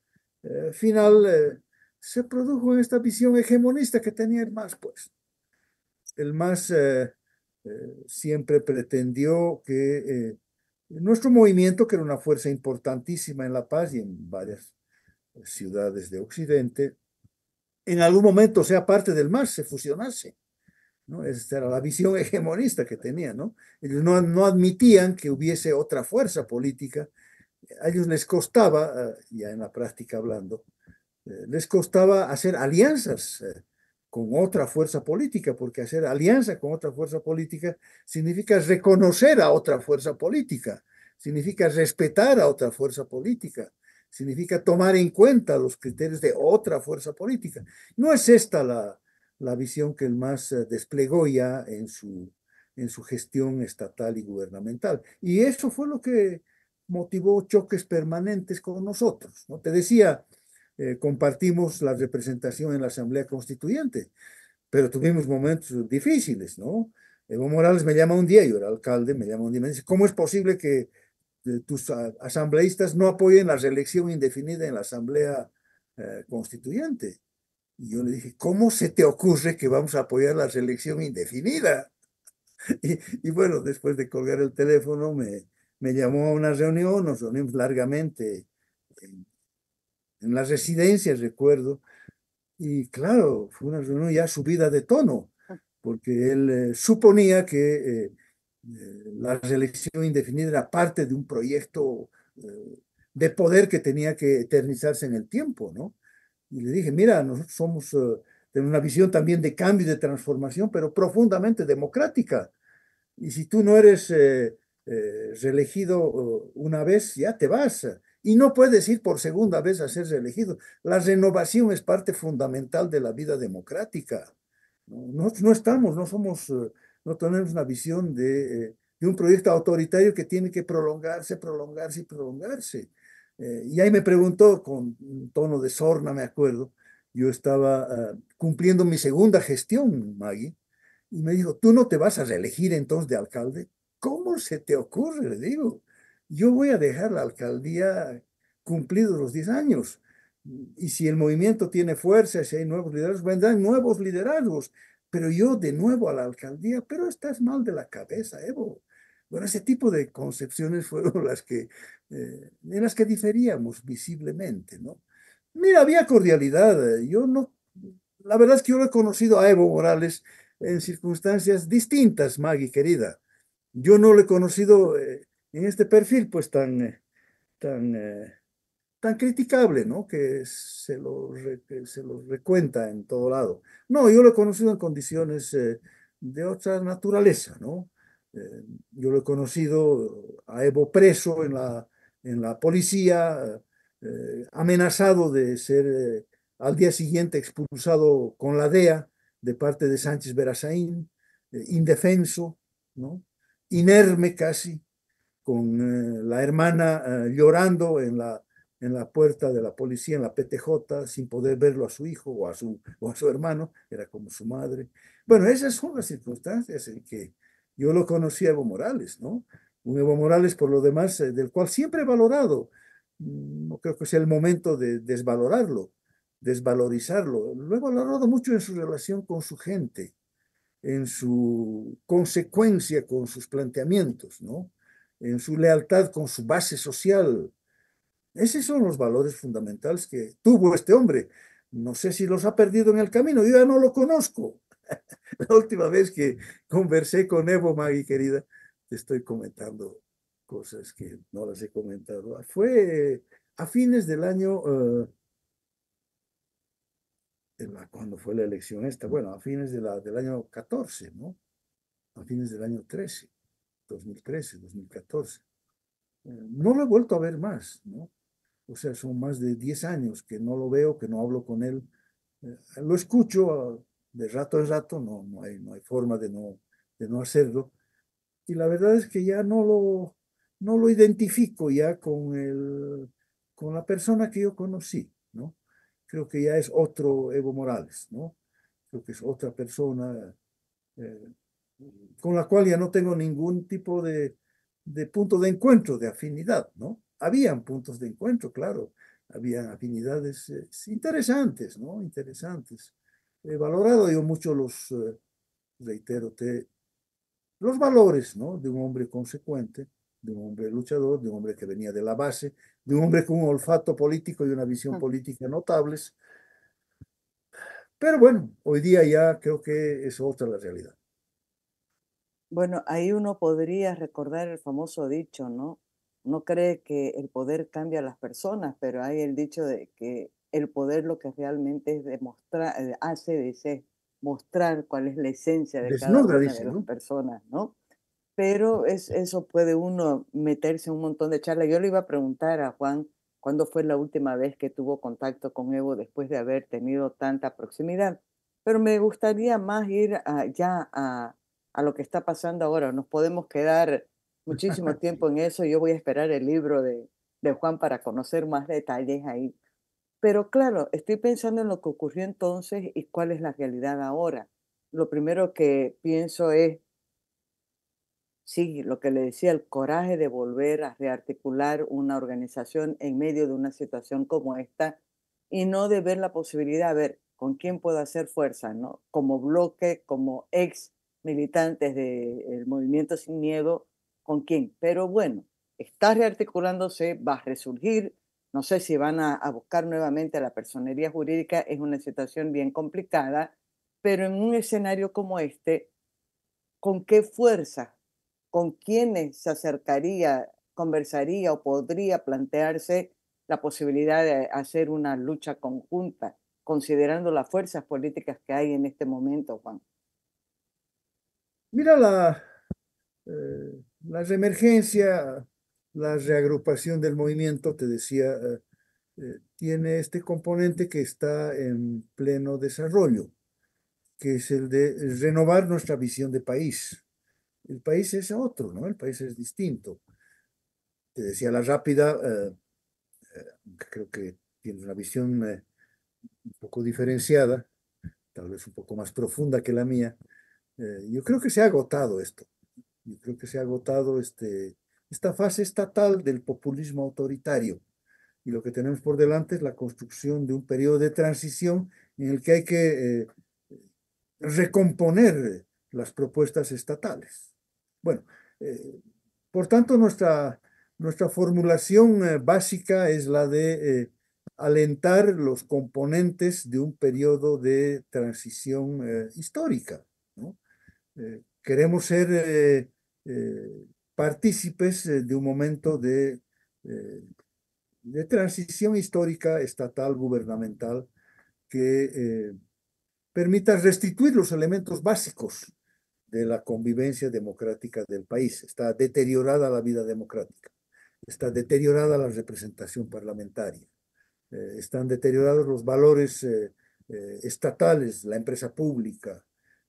final se produjo en esta visión hegemonista que tenía el MAS, pues. El MAS eh, eh, siempre pretendió que eh, nuestro movimiento, que era una fuerza importantísima en La Paz y en varias ciudades de Occidente, en algún momento sea parte del MAS, se fusionase. ¿no? Esa era la visión hegemonista que tenía. ¿no? Ellos no, no admitían que hubiese otra fuerza política. A ellos les costaba, ya en la práctica hablando, eh, les costaba hacer alianzas eh, con otra fuerza política, porque hacer alianza con otra fuerza política significa reconocer a otra fuerza política, significa respetar a otra fuerza política, significa tomar en cuenta los criterios de otra fuerza política. No es esta la, visión que el MAS eh, desplegó ya en su, en su gestión estatal y gubernamental. Y eso fue lo que motivó choques permanentes con nosotros. Te decía, eh, compartimos la representación en la Asamblea Constituyente, pero tuvimos momentos difíciles, ¿no? Evo Morales me llama un día, yo era alcalde, me llama un día y me dice, ¿cómo es posible que eh, tus ah, asambleístas no apoyen la reelección indefinida en la Asamblea eh, Constituyente? Y yo le dije, ¿cómo se te ocurre que vamos a apoyar la reelección indefinida? Y, y, bueno, después de colgar el teléfono, me, me llamó a una reunión, nos reunimos largamente en las residencias, recuerdo. Y claro, fue una reunión ya subida de tono, ah. porque él eh, suponía que eh, eh, la reelección indefinida era parte de un proyecto de poder que tenía que eternizarse en el tiempo, ¿no? Y le dije, mira, nosotros somos, tenemos una visión también de cambio y de transformación, pero profundamente democrática. Y si tú no eres reelegido una vez, ya te vas y no puedes ir por segunda vez a ser reelegido. La renovación es parte fundamental de la vida democrática. No, estamos, no somos, eh, no tenemos una visión eh, de, un proyecto autoritario que tiene que prolongarse, prolongarse y prolongarse. Eh, y ahí me preguntó con un tono de sorna, me acuerdo, yo estaba ah, cumpliendo mi segunda gestión, Maggie, y me dijo, tú no te vas a reelegir entonces de alcalde. ¿Cómo se te ocurre? Le digo, yo voy a dejar la alcaldía cumplidos los 10 años. Y si el movimiento tiene fuerza, si hay nuevos liderazgos, vendrán nuevos liderazgos. Pero yo de nuevo a la alcaldía, pero estás mal de la cabeza, Evo. Bueno, ese tipo de concepciones fueron las que, eh, las que diferíamos visiblemente, ¿no? Mira, había cordialidad. Yo no, la verdad es que yo he conocido a Evo Morales en circunstancias distintas, Maggie querida. Yo no le he conocido eh, en este perfil pues tan, eh, tan, eh, tan criticable, ¿no? Que se lo, se lo recuenta en todo lado. No, yo lo he conocido en condiciones eh, de otra naturaleza, ¿no? yo lo he conocido a Evo preso en la, en la policía, amenazado de ser al día siguiente expulsado con la DEA de parte de Sánchez Berazaín, indefenso, ¿no? inerme casi, con eh, la hermana eh, llorando en la, en la puerta de la policía, en la PTJ, sin poder verlo a su hijo o a su, o a su hermano, era como su madre. Bueno, esas son las circunstancias en que yo lo conocí a Evo Morales, ¿no? Un Evo Morales, por lo demás, eh, del cual siempre he valorado. Mm, no creo que sea el momento de desvalorarlo, desvalorizarlo. Lo he valorado mucho en su relación con su gente, en su consecuencia con sus planteamientos, ¿no? en su lealtad con su base social. Esos son los valores fundamentales que tuvo este hombre. No sé si los ha perdido en el camino, yo ya no lo conozco. La última vez que conversé con Evo, Maggie querida, te estoy comentando cosas que no las he comentado. Fue a fines del año, eh, cuando fue la elección esta, bueno, a fines del año 14, ¿no? A fines del año 13. 2013, 2014. Eh, no lo he vuelto a ver más, ¿no? O sea, son más de 10 años que no lo veo, que no hablo con él. Eh, lo escucho ah, de rato en rato, no, no, hay, no hay forma de no, de no hacerlo. Y la verdad es que ya no lo, no lo identifico ya con, el, con la persona que yo conocí, ¿no? Creo que ya es otro Evo Morales, ¿no? Creo que es otra persona. Eh, con la cual ya no tengo ningún tipo de, punto de encuentro, de afinidad, ¿no? Habían puntos de encuentro, claro, habían afinidades eh, interesantes, ¿no? Interesantes. He valorado yo mucho los, eh, reitero, los valores, ¿no? De un hombre consecuente, de un hombre luchador, de un hombre que venía de la base, de un hombre con un olfato político y una visión ah. política notables. Pero bueno, hoy día ya creo que es otra la realidad. Bueno, ahí uno podría recordar el famoso dicho, ¿no? No cree que el poder cambia a las personas, pero hay el dicho de que el poder lo que realmente es demostrar, eh, hace, dice, mostrar cuál es la esencia de cada una de las personas, ¿no? Pero eso puede uno meterse en un montón de charlas. Yo le iba a preguntar a Juan cuándo fue la última vez que tuvo contacto con Evo después de haber tenido tanta proximidad, pero me gustaría más ir a, ya a, a lo que está pasando ahora. Nos podemos quedar muchísimo tiempo en eso. Yo voy a esperar el libro de, Juan para conocer más detalles ahí. Pero claro, estoy pensando en lo que ocurrió entonces y cuál es la realidad ahora. Lo primero que pienso es, sí, lo que le decía, el coraje de volver a rearticular una organización en medio de una situación como esta y no de ver la posibilidad, a ver, ¿con quién puedo hacer fuerza? ¿no? Como bloque, como ex militantes del movimiento Sin Miedo con quién. Pero bueno, está rearticulándose, va a resurgir. No sé si van a, buscar nuevamente a la personería jurídica, es una situación bien complicada, pero en un escenario como este, ¿con qué fuerza, con quiénes se acercaría, conversaría o podría plantearse la posibilidad de hacer una lucha conjunta, considerando las fuerzas políticas que hay en este momento, Juan? Mira la, eh, la reemergencia, la reagrupación del movimiento, te decía, eh, eh, tiene este componente que está en pleno desarrollo, que es el de renovar nuestra visión de país. El país es otro, ¿no? El país es distinto. Te decía, la rápida, creo que tiene una visión un poco diferenciada, tal vez un poco más profunda que la mía, eh, yo creo que se ha agotado esto. Yo creo que se ha agotado este, esta fase estatal del populismo autoritario. Y lo que tenemos por delante es la construcción de un periodo de transición en el que hay que eh, recomponer las propuestas estatales. Bueno, eh, por tanto, nuestra, nuestra formulación básica es la de alentar los componentes de un periodo de transición histórica eh, queremos ser eh, eh, partícipes de un momento de, de transición histórica, estatal, gubernamental, que permita restituir los elementos básicos de la convivencia democrática del país. Está deteriorada la vida democrática, está deteriorada la representación parlamentaria, están deteriorados los valores estatales, la empresa pública,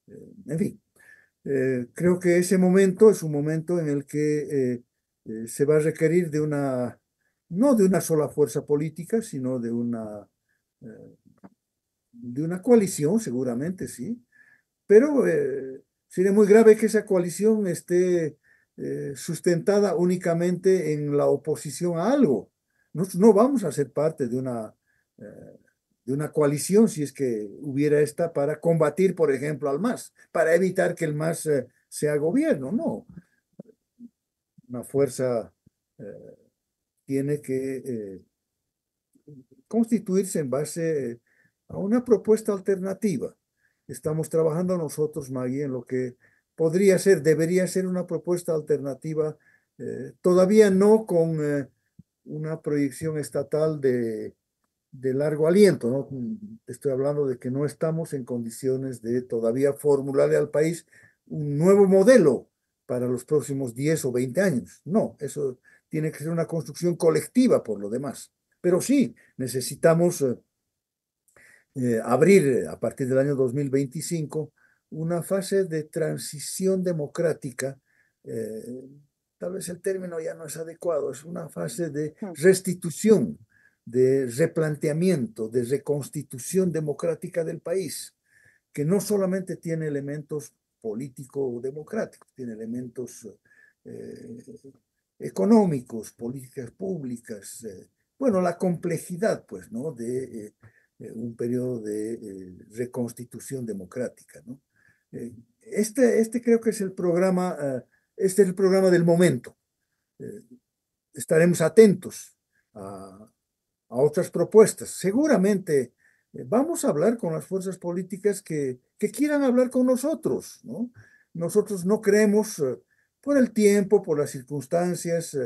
en fin. Eh, creo que ese momento es un momento en el que eh, eh, se va a requerir de una, no de una sola fuerza política, sino de una, de una coalición, seguramente, sí, pero sería muy grave que esa coalición esté sustentada únicamente en la oposición a algo. no vamos a ser parte de una de una coalición, si es que hubiera esta, para combatir, por ejemplo, al MAS, para evitar que el MAS eh, sea gobierno, no. Una fuerza eh, tiene que eh, constituirse en base a una propuesta alternativa. Estamos trabajando nosotros, Magui, en lo que podría ser, debería ser una propuesta alternativa, todavía no con una proyección estatal de de largo aliento. ¿no? Estoy hablando de que no estamos en condiciones de todavía formularle al país un nuevo modelo para los próximos 10 o 20 años. No, eso tiene que ser una construcción colectiva por lo demás. Pero sí, necesitamos eh, eh, abrir eh, a partir del año 2025 una fase de transición democrática. tal vez el término ya no es adecuado, es una fase de hmm. restitución de replanteamiento, de reconstitución democrática del país, que no solamente tiene elementos político-democráticos, tiene elementos eh, económicos, políticas públicas, eh, bueno, la complejidad, pues, ¿no? De eh, un periodo de reconstitución democrática, ¿no? este, este creo que es el programa, este es el programa del momento. estaremos atentos a, a otras propuestas. Seguramente eh, vamos a hablar con las fuerzas políticas que, quieran hablar con nosotros, Nosotros no creemos, eh, por el tiempo, por las circunstancias,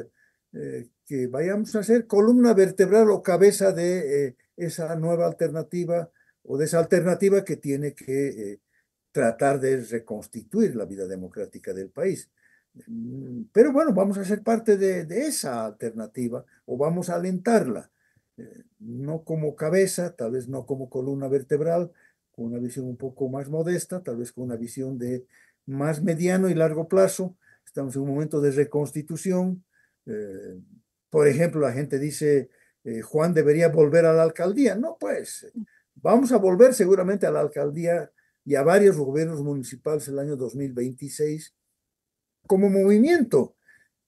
eh, que vayamos a ser columna vertebral o cabeza de esa nueva alternativa o de esa alternativa que tiene que tratar de reconstituir la vida democrática del país. Mm, pero bueno, vamos a ser parte de esa alternativa o vamos a alentarla no como cabeza, tal vez no como columna vertebral, con una visión un poco más modesta, tal vez con una visión de más mediano y largo plazo. Estamos en un momento de reconstitución. Eh, por ejemplo, la gente dice, eh, Juan debería volver a la alcaldía. No, pues vamos a volver seguramente a la alcaldía y a varios gobiernos municipales el año 2026 como movimiento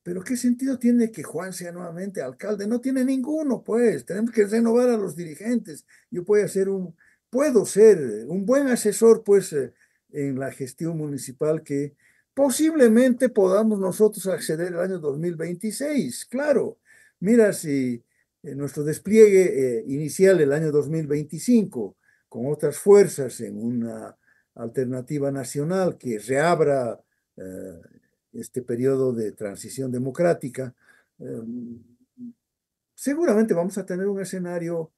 pero ¿qué sentido tiene que Juan sea nuevamente alcalde? No tiene ninguno, pues. Tenemos que renovar a los dirigentes. Yo puedo ser un, puedo ser eh, un buen asesor, pues, eh, en la gestión municipal que posiblemente podamos nosotros acceder al año 2026. Claro, mira si eh, nuestro despliegue inicial el año 2025 con otras fuerzas en una alternativa nacional que reabra este periodo de transición democrática, em, seguramente vamos a tener un escenario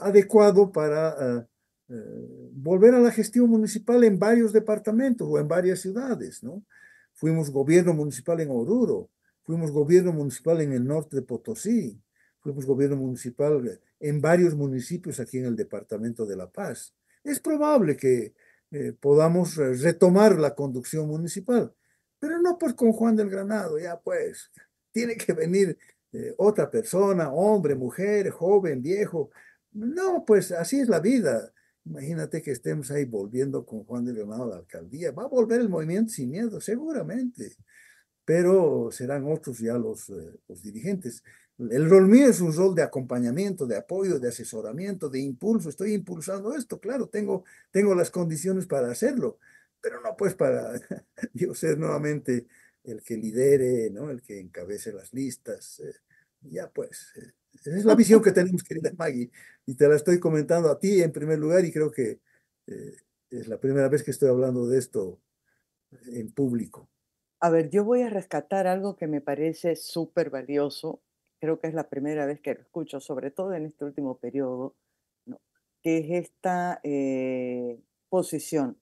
adecuado para eh, eh, volver a la gestión municipal en varios departamentos o en varias ciudades, ¿no? Fuimos gobierno municipal en Oruro, fuimos gobierno municipal en el norte de Potosí, fuimos gobierno municipal en varios municipios aquí en el departamento de La Paz. Es probable que eh, podamos retomar la conducción municipal pero no pues con Juan del Granado, ya pues, tiene que venir eh, otra persona, hombre, mujer, joven, viejo. No, pues así es la vida. Imagínate que estemos ahí volviendo con Juan del Granado a la alcaldía. Va a volver el movimiento sin miedo, seguramente, pero serán otros ya los, eh, los dirigentes. El rol mío es un rol de acompañamiento, de apoyo, de asesoramiento, de impulso. Estoy impulsando esto, claro, tengo, tengo las condiciones para hacerlo, pero no pues para yo ser nuevamente el que lidere, ¿no? El que encabece las listas. Eh, ya pues, eh, es la visión que tenemos, querida Maggie, y te la estoy comentando a ti en primer lugar y creo que eh, es la primera vez que estoy hablando de esto en público. A ver, yo voy a rescatar algo que me parece súper valioso, creo que es la primera vez que lo escucho, sobre todo en este último periodo, ¿no? que es esta posición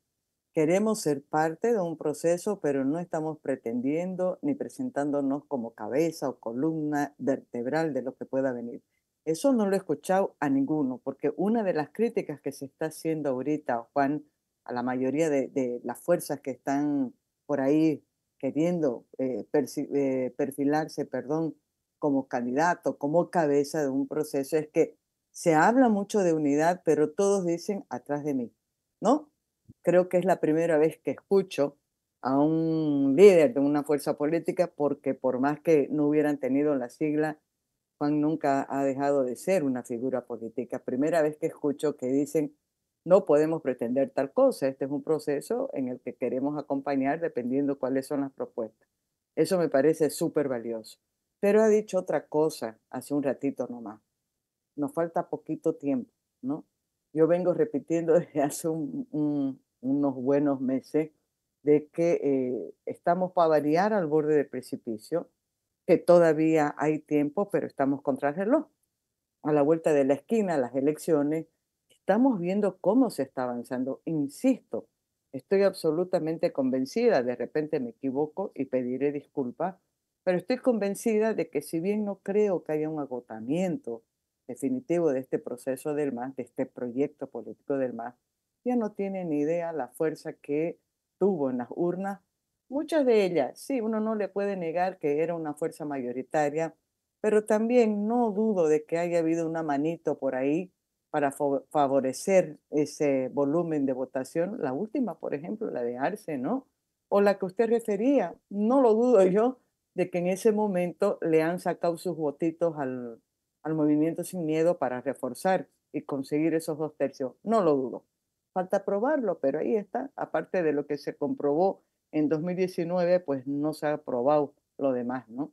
Queremos ser parte de un proceso, pero no estamos pretendiendo ni presentándonos como cabeza o columna vertebral de lo que pueda venir. Eso no lo he escuchado a ninguno, porque una de las críticas que se está haciendo ahorita, Juan, a la mayoría de, las fuerzas que están por ahí queriendo eh, eh, perfilarse, perdón, como candidato, como cabeza de un proceso, es que se habla mucho de unidad, pero todos dicen atrás de mí, ¿no? creo que es la primera vez que escucho a un líder de una fuerza política porque por más que no hubieran tenido la sigla, Juan nunca ha dejado de ser una figura política. Primera vez que escucho que dicen, no podemos pretender tal cosa, este es un proceso en el que queremos acompañar dependiendo cuáles son las propuestas. Eso me parece súper valioso. Pero ha dicho otra cosa hace un ratito nomás. Nos falta poquito tiempo, ¿no? yo vengo repitiendo desde hace unos buenos meses de que eh, estamos para variar al borde del precipicio, que todavía hay tiempo, pero estamos contra el reloj. A la vuelta de la esquina, las elecciones, estamos viendo cómo se está avanzando. Insisto, estoy absolutamente convencida, de repente me equivoco y pediré disculpas, pero estoy convencida de que si bien no creo que haya un agotamiento definitivo de este proceso del MAS, de este proyecto político del MAS, ya no tiene ni idea la fuerza que tuvo en las urnas. Muchas de ellas, sí, uno no le puede negar que era una fuerza mayoritaria, pero también no dudo de que haya habido una manito por ahí para favorecer ese volumen de votación. La última, por ejemplo, la de Arce, ¿no? O la que usted refería, no lo dudo yo de que en ese momento le han sacado sus votitos al, al movimiento sin miedo para reforzar y conseguir esos dos tercios. No lo dudo. Falta probarlo, pero ahí está. Aparte de lo que se comprobó en 2019, pues no se ha probado lo demás, ¿no?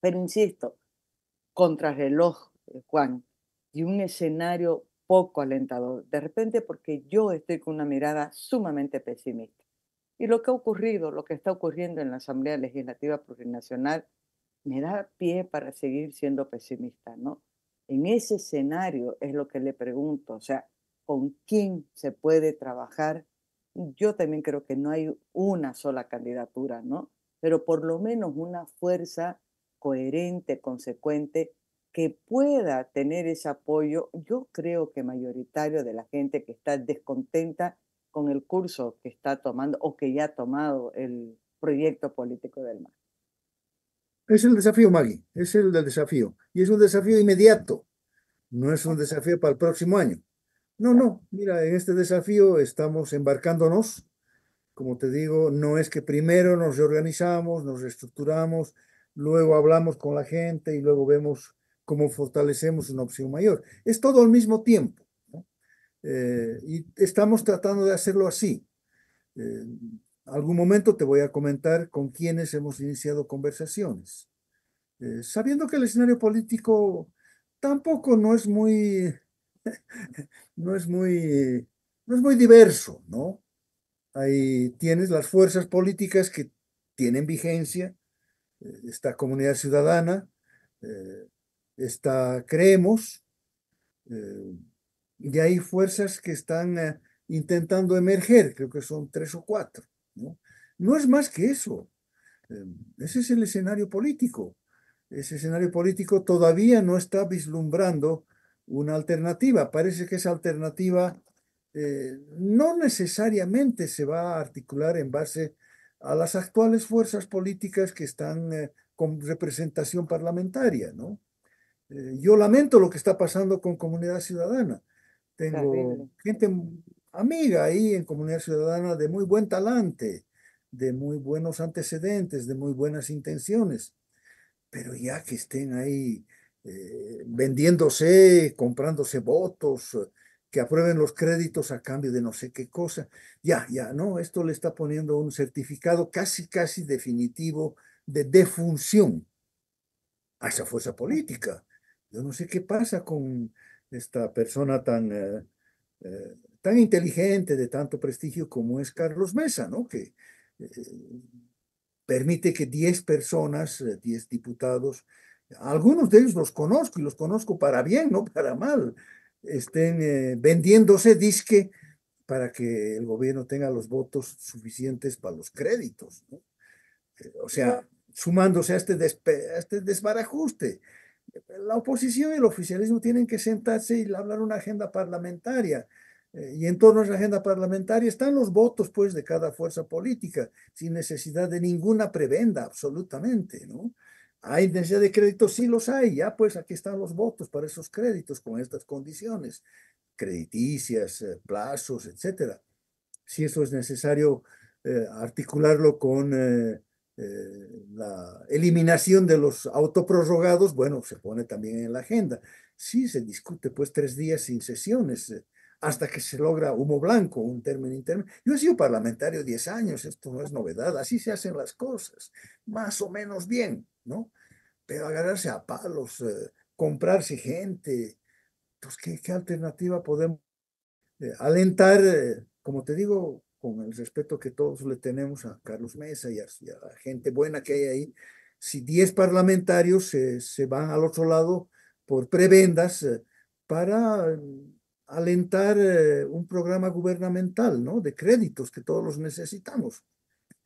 Pero insisto, contrarreloj, eh, Juan, y un escenario poco alentador. De repente porque yo estoy con una mirada sumamente pesimista. Y lo que ha ocurrido, lo que está ocurriendo en la Asamblea Legislativa Plurinacional, me da pie para seguir siendo pesimista, ¿no? En ese escenario es lo que le pregunto, o sea, ¿con quién se puede trabajar? Yo también creo que no hay una sola candidatura, ¿no? Pero por lo menos una fuerza coherente, consecuente, que pueda tener ese apoyo, yo creo que mayoritario de la gente que está descontenta con el curso que está tomando o que ya ha tomado el proyecto político del mar. Es el desafío, Maggie, es el del desafío. Y es un desafío inmediato, no es un desafío para el próximo año. No, no, mira, en este desafío estamos embarcándonos. Como te digo, no es que primero nos reorganizamos, nos reestructuramos, luego hablamos con la gente y luego vemos cómo fortalecemos una opción mayor. Es todo al mismo tiempo. Eh, y estamos tratando de hacerlo así. Eh, algún momento te voy a comentar con quienes hemos iniciado conversaciones. Eh, sabiendo que el escenario político tampoco no es muy, no es muy, no es muy diverso, ¿no? Ahí tienes las fuerzas políticas que tienen vigencia, eh, esta comunidad ciudadana, eh, está Creemos, y hay fuerzas que están intentando emerger, creo que son tres o cuatro. ¿no? es más que eso. Em, ese es el escenario político. Ese escenario político todavía no está vislumbrando una alternativa. Parece que esa alternativa eh, no necesariamente se va a articular en base a las actuales fuerzas políticas que están eh, con representación parlamentaria, ¿no? Eh, yo lamento lo que está pasando con Comunidad Ciudadana. Tengo gente amiga ahí en Comunidad Ciudadana de muy buen talante, de muy buenos antecedentes, de muy buenas intenciones. Pero ya que estén ahí eh, vendiéndose, comprándose votos, que aprueben los créditos a cambio de no sé qué cosa, ya, ya, no, esto le está poniendo un certificado casi, casi definitivo de defunción a esa fuerza política. Yo no sé qué pasa con esta persona tan... Eh, eh, tan inteligente, de tanto prestigio como es Carlos Mesa, ¿no? Que eh, permite que 10 personas, 10 eh, diputados, algunos de ellos los conozco y los conozco para bien, no para mal, estén eh, vendiéndose disque para que el gobierno tenga los votos suficientes para los créditos. o sea, sumándose a este, a este desbarajuste. La oposición y el oficialismo tienen que sentarse y hablar una agenda parlamentaria. Eh, y en torno a la agenda parlamentaria están los votos, pues, de cada fuerza política, sin necesidad de ninguna prebenda, absolutamente, ¿no? ¿Hay necesidad de créditos? Sí los hay, ya pues aquí están los votos para esos créditos con estas condiciones, crediticias, eh, plazos, etcétera. Si eso es necesario, eh, articularlo con la eliminación de los autoprorrogados, bueno, se pone también en la agenda. Sí, se discute pues tres días sin sesiones hasta que se logra humo blanco, un término interno. Yo he sido parlamentario 10 años, esto no es novedad, así se hacen las cosas, más o menos bien, ¿no? Pero agarrarse a palos, eh, comprarse gente, pues ¿qué, alternativa podemos eh, alentar, eh, como te digo, con el respeto que todos le tenemos a Carlos Mesa y a, y a la gente buena que hay ahí, si 10 parlamentarios se van al otro lado por prebendas para alentar eh, un programa gubernamental, ¿no? De créditos que todos los necesitamos.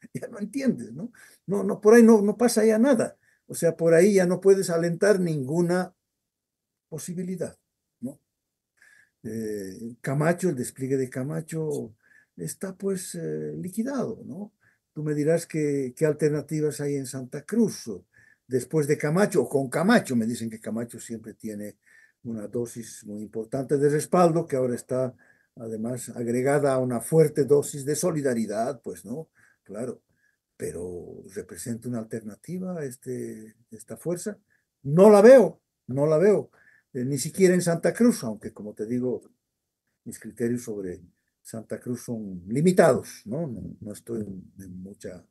Ya no entiendes, ¿no? No, no, por ahí no, no pasa ya nada. O sea, por ahí ya no puedes alentar ninguna posibilidad, ¿no? Eh, Camacho, el despliegue de Camacho está pues eh, liquidado, ¿no? Tú me dirás que, qué alternativas hay en Santa Cruz después de Camacho, o con Camacho, me dicen que Camacho siempre tiene una dosis muy importante de respaldo que ahora está además agregada a una fuerte dosis de solidaridad, pues no, claro, pero representa una alternativa a este, esta fuerza. No la veo, no la veo, eh, ni siquiera en Santa Cruz, aunque como te digo, mis criterios sobre Santa Cruz son limitados, no, no, estoy en, mucha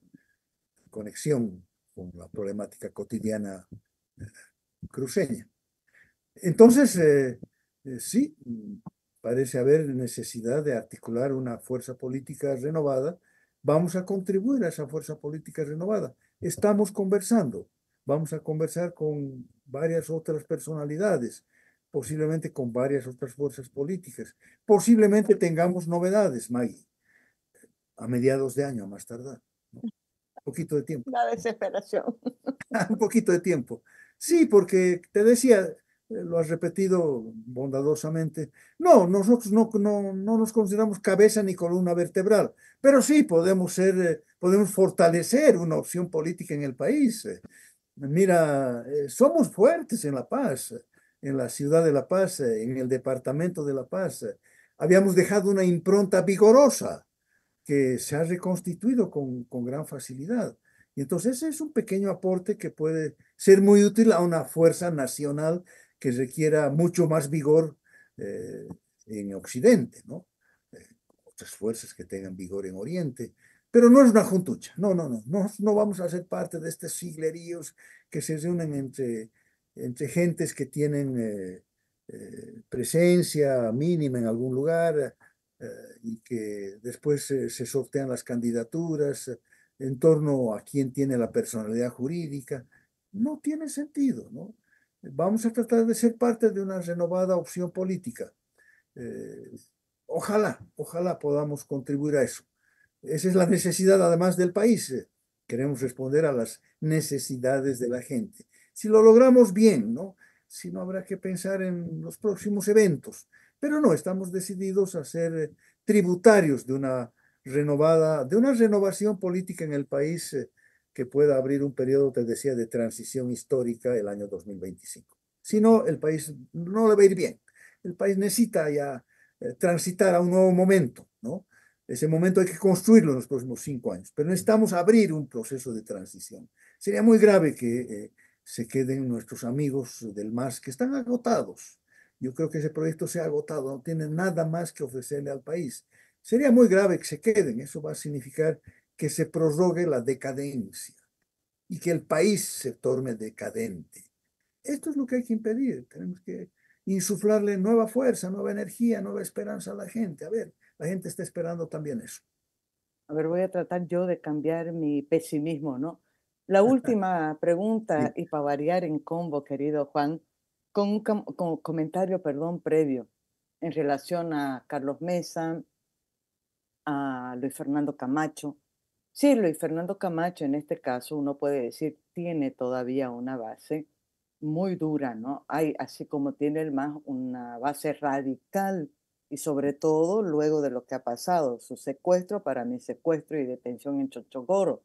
conexión con la problemática cotidiana eh, cruceña. Entonces, eh, eh, sí, mm, parece haber necesidad de articular una fuerza política renovada. Vamos a contribuir a esa fuerza política renovada. Estamos conversando. Vamos a conversar con varias otras personalidades, posiblemente con varias otras fuerzas políticas. Posiblemente tengamos novedades, Maggie, a mediados de año, a más tardar. Un poquito de tiempo. La desesperación. Un poquito de tiempo. Sí, porque te decía, eh, lo has repetido bondadosamente. No, nosotros no, no, no, nos consideramos cabeza ni columna vertebral, pero sí podemos ser, eh, podemos fortalecer una opción política en el país. Eh. mira, somos fuertes en La Paz, en la ciudad de La Paz, en el departamento de La Paz. Habíamos dejado una impronta vigorosa que se ha reconstituido con, con gran facilidad. Y entonces ese es un pequeño aporte que puede ser muy útil a una fuerza nacional que requiera mucho más vigor eh, en Occidente, ¿no? Eh, otras fuerzas que tengan vigor en Oriente. Pero no es una juntucha, no, no, no, no, no vamos a ser parte de estos sigleríos que se reúnen entre, entre gentes que tienen eh, presencia mínima en algún lugar y que después se sortean las candidaturas en torno a quién tiene la personalidad jurídica. No tiene sentido, ¿no? Vamos a tratar de ser parte de una renovada opción política. Eh, ojalá, ojalá podamos contribuir a eso. Esa es la necesidad además del país. Eh, queremos responder a las necesidades de la gente. Si lo logramos bien, ¿no? Si no, habrá que pensar en los próximos eventos. Pero no, estamos decididos a ser eh, tributarios de una renovada, de una renovación política en el país que pueda abrir un periodo, te decía, de transición histórica el año 2025. Si no, el país no le va a ir bien. El país necesita ya eh, transitar a un nuevo momento, ¿no? Ese momento hay que construirlo en los próximos cinco años, pero necesitamos abrir un proceso de transición. Sería muy grave que eh, se queden nuestros amigos del MAS que están agotados. Yo creo que ese proyecto se ha agotado, no tiene nada más que ofrecerle al país. Sería muy grave que se queden, eso va a significar que se prorrogue la decadencia y que el país se torne decadente. Esto es lo que hay que impedir. Tenemos que insuflarle nueva fuerza, nueva energía, nueva esperanza a la gente. A ver, la gente está esperando también eso. A ver, voy a tratar yo de cambiar mi pesimismo, ¿no? La última pregunta, y para variar en combo, querido Juan, con un comentario, perdón, previo en relación a Carlos Mesa, a Luis Fernando Camacho, Sí, Luis Fernando Camacho, en este caso, uno puede decir, tiene todavía una base muy dura, ¿no? Hay, así como tiene el más una base radical y sobre todo luego de lo que ha pasado, su secuestro, para mi secuestro y detención en Chochogoro,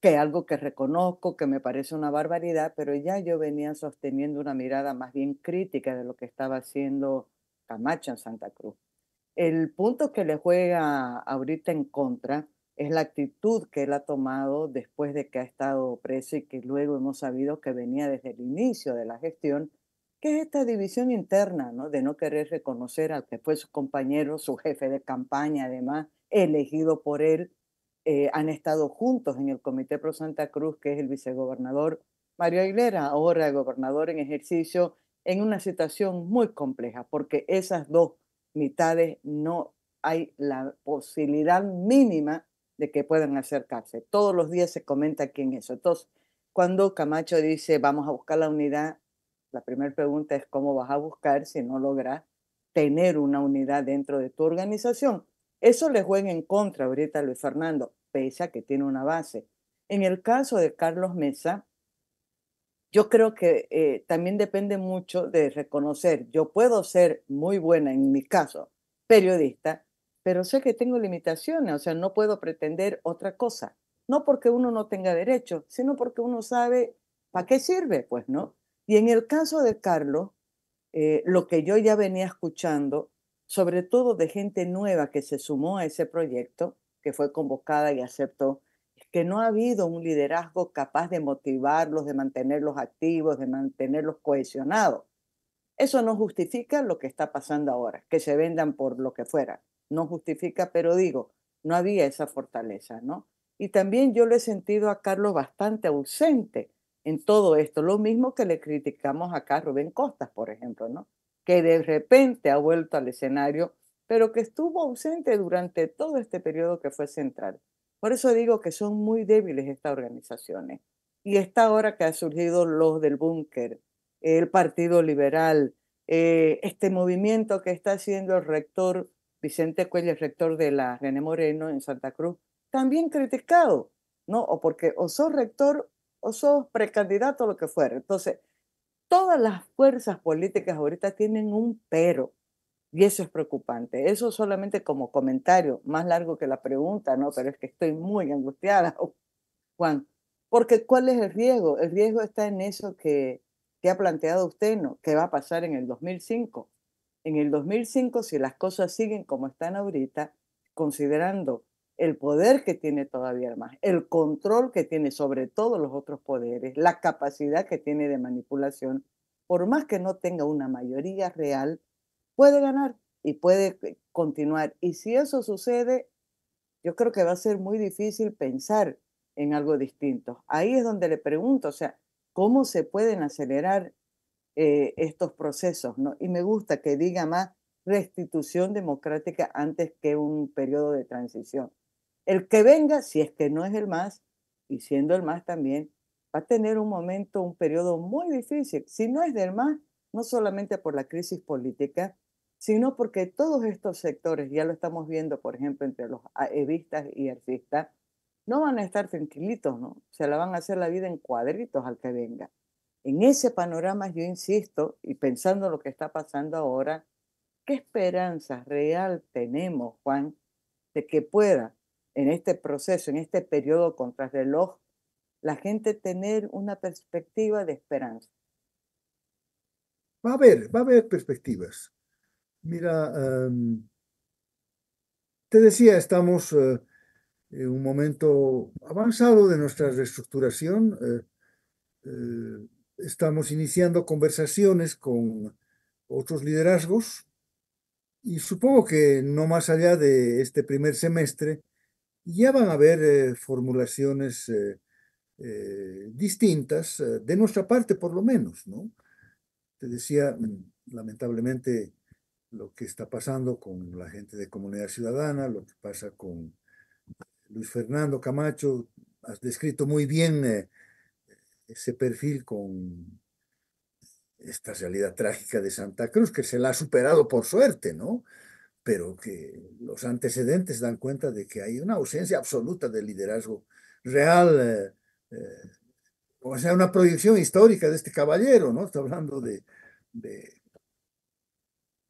que es algo que reconozco, que me parece una barbaridad, pero ya yo venía sosteniendo una mirada más bien crítica de lo que estaba haciendo Camacho en Santa Cruz. El punto que le juega ahorita en contra es la actitud que él ha tomado después de que ha estado preso y que luego hemos sabido que venía desde el inicio de la gestión, que es esta división interna, ¿no? De no querer reconocer al que fue su compañero, su jefe de campaña, además, elegido por él. Eh, han estado juntos en el Comité Pro Santa Cruz, que es el vicegobernador Mario Aguilera, ahora gobernador en ejercicio, en una situación muy compleja, porque esas dos mitades no hay la posibilidad mínima de que puedan acercarse. Todos los días se comenta aquí en eso. Entonces, cuando Camacho dice vamos a buscar la unidad, la primera pregunta es cómo vas a buscar si no logras tener una unidad dentro de tu organización. Eso le juega en contra ahorita a Luis Fernando, pese a que tiene una base. En el caso de Carlos Mesa, yo creo que eh, también depende mucho de reconocer, yo puedo ser muy buena en mi caso, periodista, pero sé que tengo limitaciones, o sea, no puedo pretender otra cosa. No porque uno no tenga derecho, sino porque uno sabe para qué sirve, pues, ¿no? Y en el caso de Carlos, eh, lo que yo ya venía escuchando, sobre todo de gente nueva que se sumó a ese proyecto, que fue convocada y aceptó, es que no ha habido un liderazgo capaz de motivarlos, de mantenerlos activos, de mantenerlos cohesionados. Eso no justifica lo que está pasando ahora, que se vendan por lo que fuera no justifica, pero digo, no había esa fortaleza, ¿no? Y también yo le he sentido a Carlos bastante ausente en todo esto, lo mismo que le criticamos acá a Rubén Costas, por ejemplo, ¿no? Que de repente ha vuelto al escenario, pero que estuvo ausente durante todo este periodo que fue central. Por eso digo que son muy débiles estas organizaciones. Y esta hora que han surgido los del búnker, el Partido Liberal, eh, este movimiento que está haciendo el rector Vicente el rector de la René Moreno en Santa Cruz, también criticado, ¿no? O porque o sos rector o sos precandidato, lo que fuera. Entonces, todas las fuerzas políticas ahorita tienen un pero. Y eso es preocupante. Eso solamente como comentario, más largo que la pregunta, ¿no? Pero es que estoy muy angustiada, Juan. Porque ¿cuál es el riesgo? El riesgo está en eso que, que ha planteado usted, ¿no? ¿Qué va a pasar en el 2005? en el 2005, si las cosas siguen como están ahorita, considerando el poder que tiene todavía más, el control que tiene sobre todos los otros poderes, la capacidad que tiene de manipulación, por más que no tenga una mayoría real, puede ganar y puede continuar. Y si eso sucede, yo creo que va a ser muy difícil pensar en algo distinto. Ahí es donde le pregunto, o sea, ¿cómo se pueden acelerar eh, estos procesos, ¿no? Y me gusta que diga más restitución democrática antes que un periodo de transición. El que venga, si es que no es el más, y siendo el más también, va a tener un momento, un periodo muy difícil. Si no es del más, no solamente por la crisis política, sino porque todos estos sectores, ya lo estamos viendo, por ejemplo, entre los evistas eh, y artistas, no van a estar tranquilitos, ¿no? Se la van a hacer la vida en cuadritos al que venga. En ese panorama yo insisto, y pensando lo que está pasando ahora, ¿qué esperanza real tenemos, Juan, de que pueda en este proceso, en este periodo contrarreloj, la gente tener una perspectiva de esperanza? Va a haber, va a haber perspectivas. Mira, em, te decía, estamos eh, en un momento avanzado de nuestra reestructuración. Eh, eh, estamos iniciando conversaciones con otros liderazgos y supongo que no más allá de este primer semestre ya van a haber eh, formulaciones eh, eh, distintas, de nuestra parte por lo menos, ¿no? Te decía, mm, lamentablemente, lo que está pasando con la gente de comunidad ciudadana, lo que pasa con Luis Fernando Camacho, has descrito muy bien ese perfil con esta realidad trágica de Santa Cruz, que se la ha superado por suerte, ¿no? Pero que los antecedentes dan cuenta de que hay una ausencia absoluta de liderazgo real, eh, eh, o sea, una proyección histórica de este caballero, ¿no? Está hablando de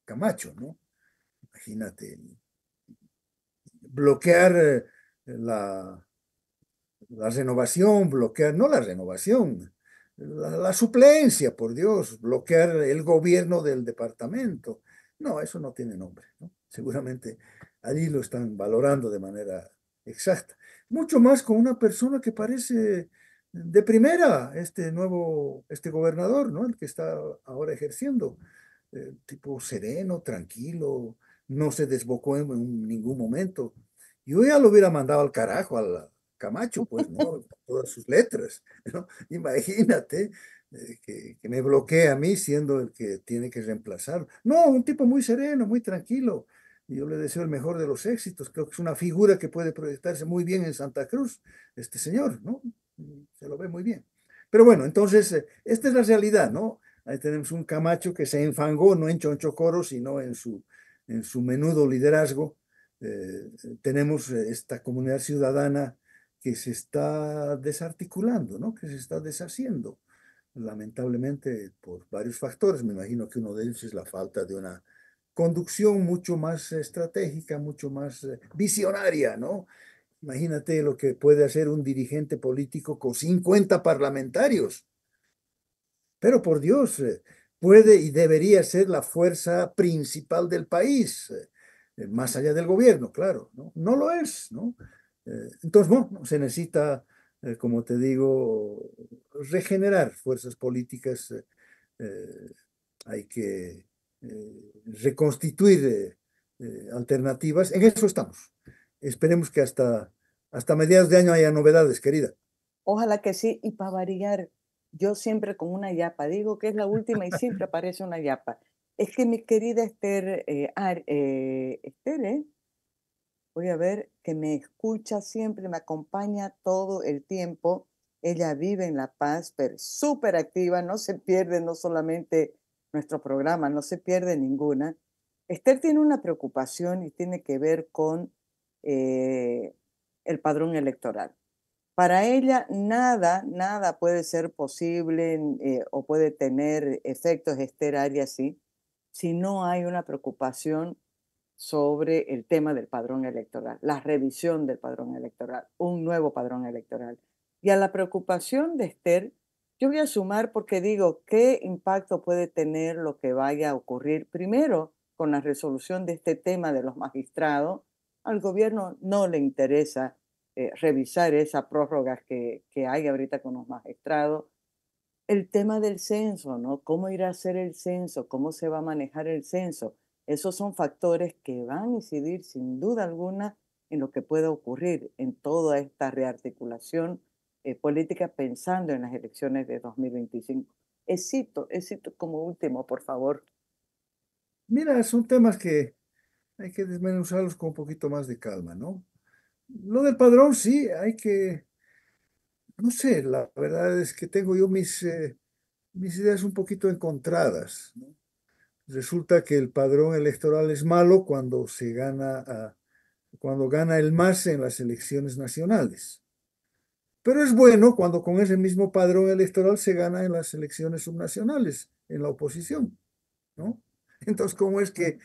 Camacho, ¿no? Imagínate, bloquear eh, la la renovación, bloquear, no la renovación, la, suplencia, por Dios, bloquear el gobierno del departamento. No, eso no tiene nombre. Seguramente allí lo están valorando de manera exacta. Mucho más con una persona que parece de primera este nuevo, este gobernador, ¿no? El que está ahora ejerciendo, eh, tipo sereno, tranquilo, no se desbocó en, ningún momento. Yo ya lo hubiera mandado al carajo, al, Camacho, pues, ¿no? Todas sus letras, ¿no? Imagínate eh, que, me bloquee a mí siendo el que tiene que reemplazar. No, un tipo muy sereno, muy tranquilo. Yo le deseo el mejor de los éxitos. Creo que es una figura que puede proyectarse muy bien en Santa Cruz, este señor, ¿no? Se lo ve muy bien. Pero bueno, entonces, eh, esta es la realidad, ¿no? Ahí tenemos un Camacho que se enfangó, no en Coro, sino en su, en su menudo liderazgo. Eh, tenemos esta comunidad ciudadana que se está desarticulando, ¿no? que se está deshaciendo, lamentablemente por varios factores. Me imagino que uno de ellos es la falta de una conducción mucho más estratégica, mucho más eh, visionaria, ¿no? Imagínate lo que puede hacer un dirigente político con 50 parlamentarios. Pero por Dios, eh, puede y debería ser la fuerza principal del país, eh, más allá del gobierno, claro, ¿no? No lo es, ¿no? Eh, entonces, bueno, se necesita, eh, como te digo, regenerar fuerzas políticas, eh, hay que reconstituir alternativas, en eso estamos. Esperemos que hasta, hasta mediados de año haya novedades, querida. Ojalá que sí, y para variar, yo siempre con una yapa, digo que es la última y siempre aparece una yapa. Es que mi querida Esther, Esther, ¿eh? voy a ver que me escucha siempre, me acompaña todo el tiempo. Ella vive en La Paz, pero súper activa, no se pierde no solamente nuestro programa, no se pierde ninguna. Esther tiene una preocupación y tiene que ver con eh, el padrón electoral. Para ella nada, nada puede ser posible eh, o puede tener efectos Esther sí, si no hay una preocupación sobre el tema del padrón electoral, la revisión del padrón electoral, un nuevo padrón electoral. Y a la preocupación de Esther, yo voy a sumar porque digo, ¿qué impacto puede tener lo que vaya a ocurrir primero con la resolución de este tema de los magistrados? Al gobierno no le interesa eh, revisar esa prórroga que, que hay ahorita con los magistrados. El tema del censo, ¿no? ¿Cómo irá a ser el censo? ¿Cómo se va a manejar el censo? Esos son factores que van a incidir sin duda alguna en lo que pueda ocurrir en toda esta rearticulación eh, política pensando en las elecciones de 2025. Éxito, éxito como último, por favor. Mira, son temas que hay que desmenuzarlos con un poquito más de calma, ¿no? Lo del padrón, sí, hay que, no sé, la verdad es que tengo yo mis, eh, mis ideas un poquito encontradas, ¿no? resulta que el padrón electoral es malo cuando se gana ah, cuando gana el más en las elecciones nacionales. Pero es bueno cuando con ese mismo padrón electoral se gana en las elecciones subnacionales, en la oposición, ¿no? Entonces, ¿cómo es que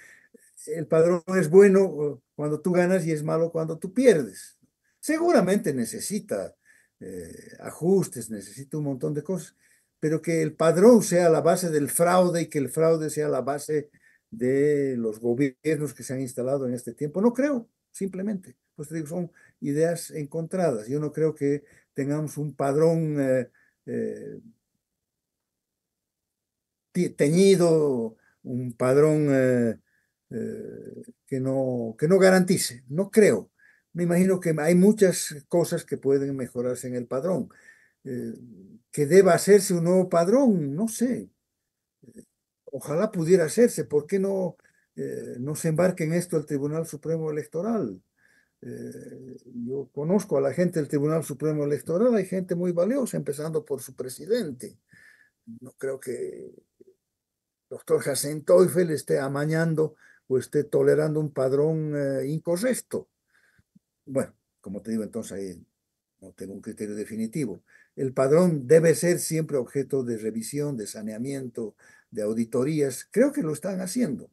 el padrón es bueno uh, cuando tú ganas y es malo cuando tú pierdes? Seguramente necesita eh, ajustes, necesita un montón de cosas, pero que el padrón sea la base del fraude y que el fraude sea la base de los gobiernos que se han instalado en este tiempo. No creo, simplemente. Pues son ideas encontradas. Yo no creo que tengamos un padrón eh, eh, teñido, un padrón eh, que, no, que no garantice. No creo. Me imagino que hay muchas cosas que pueden mejorarse en el padrón. Eh, que deba hacerse un nuevo padrón, no sé. Ojalá pudiera hacerse, ¿por qué no, eh, no se embarque en esto el Tribunal Supremo Electoral? Eh, yo conozco a la gente del Tribunal Supremo Electoral, hay gente muy valiosa, empezando por su presidente. No creo que el doctor Jacinto esté amañando o esté tolerando un padrón incorrecto. Bueno, como te digo, entonces ahí no tengo un criterio definitivo el padrón debe ser siempre objeto de revisión, de saneamiento, de auditorías. Creo que lo están haciendo.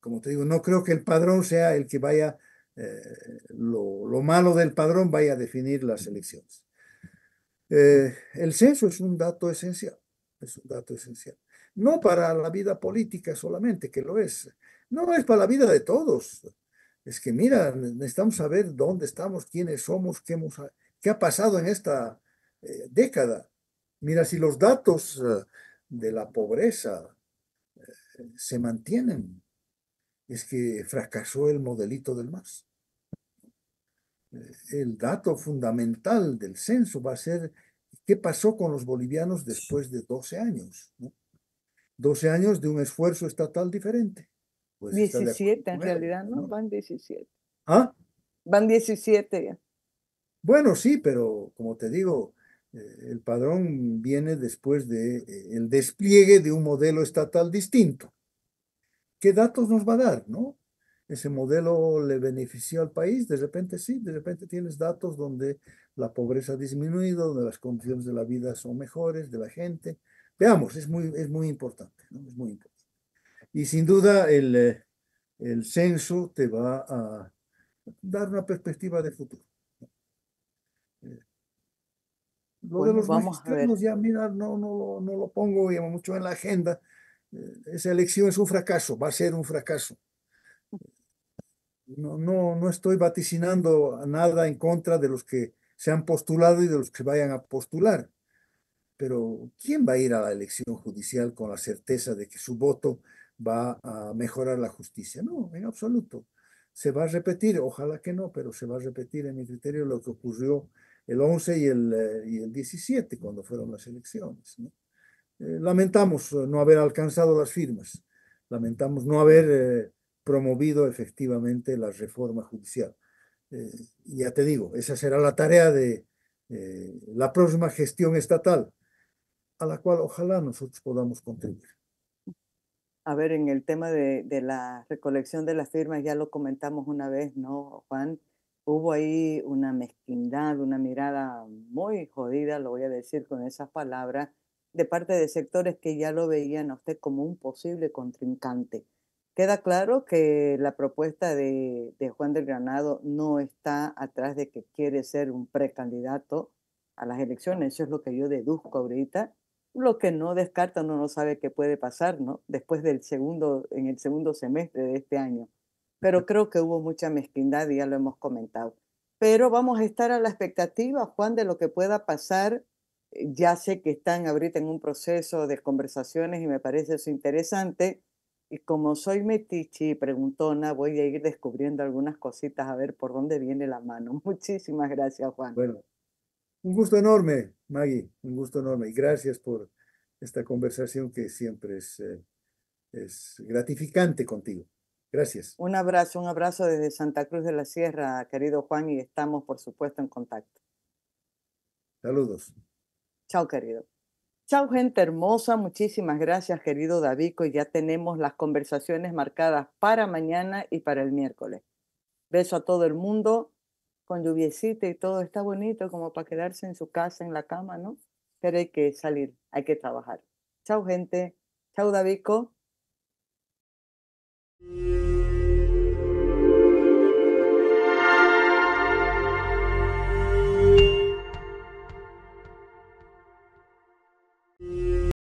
Como te digo, no creo que el padrón sea el que vaya, eh, lo, malo del padrón vaya a definir las elecciones. Eh, el censo es un dato esencial, es un dato esencial. No para la vida política solamente, que lo es, no es para la vida de todos. Es que mira, necesitamos saber dónde estamos, quiénes somos, qué hemos ¿Qué ha pasado en esta eh, década? Mira, si los datos eh, de la pobreza eh, se mantienen, es que fracasó el modelito del MAS. El dato fundamental del censo va a ser qué pasó con los bolivianos después de 12 años. 12 años de un esfuerzo estatal diferente. 17 pues, en realidad, ¿no? Van 17. ¿Ah? Van 17 ya. Bueno, sí, pero como te digo, eh, el padrón viene después del de, eh, despliegue de un modelo estatal distinto. ¿Qué datos nos va a dar, no? ¿Ese modelo le benefició al país? De repente sí, de repente tienes datos donde la pobreza ha disminuido, donde las condiciones de la vida son mejores de la gente. Veamos, es muy, es muy importante, Y sin duda el, eh, el censo te va a dar una perspectiva de futuro. Lo de los vamos ya, mira, no, no, no lo pongo mucho en la agenda. Eh, esa elección es un fracaso, va a ser un fracaso. No, no, no estoy vaticinando nada en contra de los que se han postulado y de los que vayan a postular. Pero ¿quién va a ir a la elección judicial con la certeza de que su voto va a mejorar la justicia? No, en absoluto. Se va a repetir, ojalá que no, pero se va a repetir en mi criterio lo que ocurrió el 11 y el, eh, y el 17, cuando fueron las elecciones. Eh, lamentamos eh, no haber alcanzado las firmas, lamentamos no haber promovido efectivamente la reforma judicial. ya te digo, esa será la tarea de la próxima gestión estatal, a la cual ojalá nosotros podamos contribuir. A ver, en el tema de, de la recolección de las firmas, ya lo comentamos una vez, ¿no, Juan? hubo ahí una mezquindad, una mirada muy jodida, lo voy a decir con esas palabras, de parte de sectores que ya lo veían a usted como un posible contrincante. Queda claro que la propuesta de, Juan del Granado no está atrás de que quiere ser un precandidato a las elecciones, eso es lo que yo deduzco ahorita, lo que no descarta, uno no sabe qué puede pasar, ¿no? Después del segundo, en el segundo semestre de este año pero creo que hubo mucha mezquindad y ya lo hemos comentado. Pero vamos a estar a la expectativa, Juan, de lo que pueda pasar. Eh, ya sé que están ahorita en un proceso de conversaciones y me parece eso interesante. Y como soy metichi y preguntona, voy a ir descubriendo algunas cositas a ver por dónde viene la mano. Muchísimas gracias, Juan. Bueno, un gusto enorme, Maggie, un gusto enorme. Y gracias por esta conversación que siempre es eh, gratificante contigo. Gracias. Un abrazo, un abrazo desde Santa Cruz de la Sierra, querido Juan, y estamos, por supuesto, en contacto. Saludos. Chao, querido. Chao, gente hermosa. Muchísimas gracias, querido Davico. Ya tenemos las conversaciones marcadas para mañana y para el miércoles. Beso a todo el mundo con lluviecita y todo. Está bonito como para quedarse en su casa, en la cama, ¿no? Pero hay que salir, hay que trabajar. Chao, gente. Chao, Davico. Música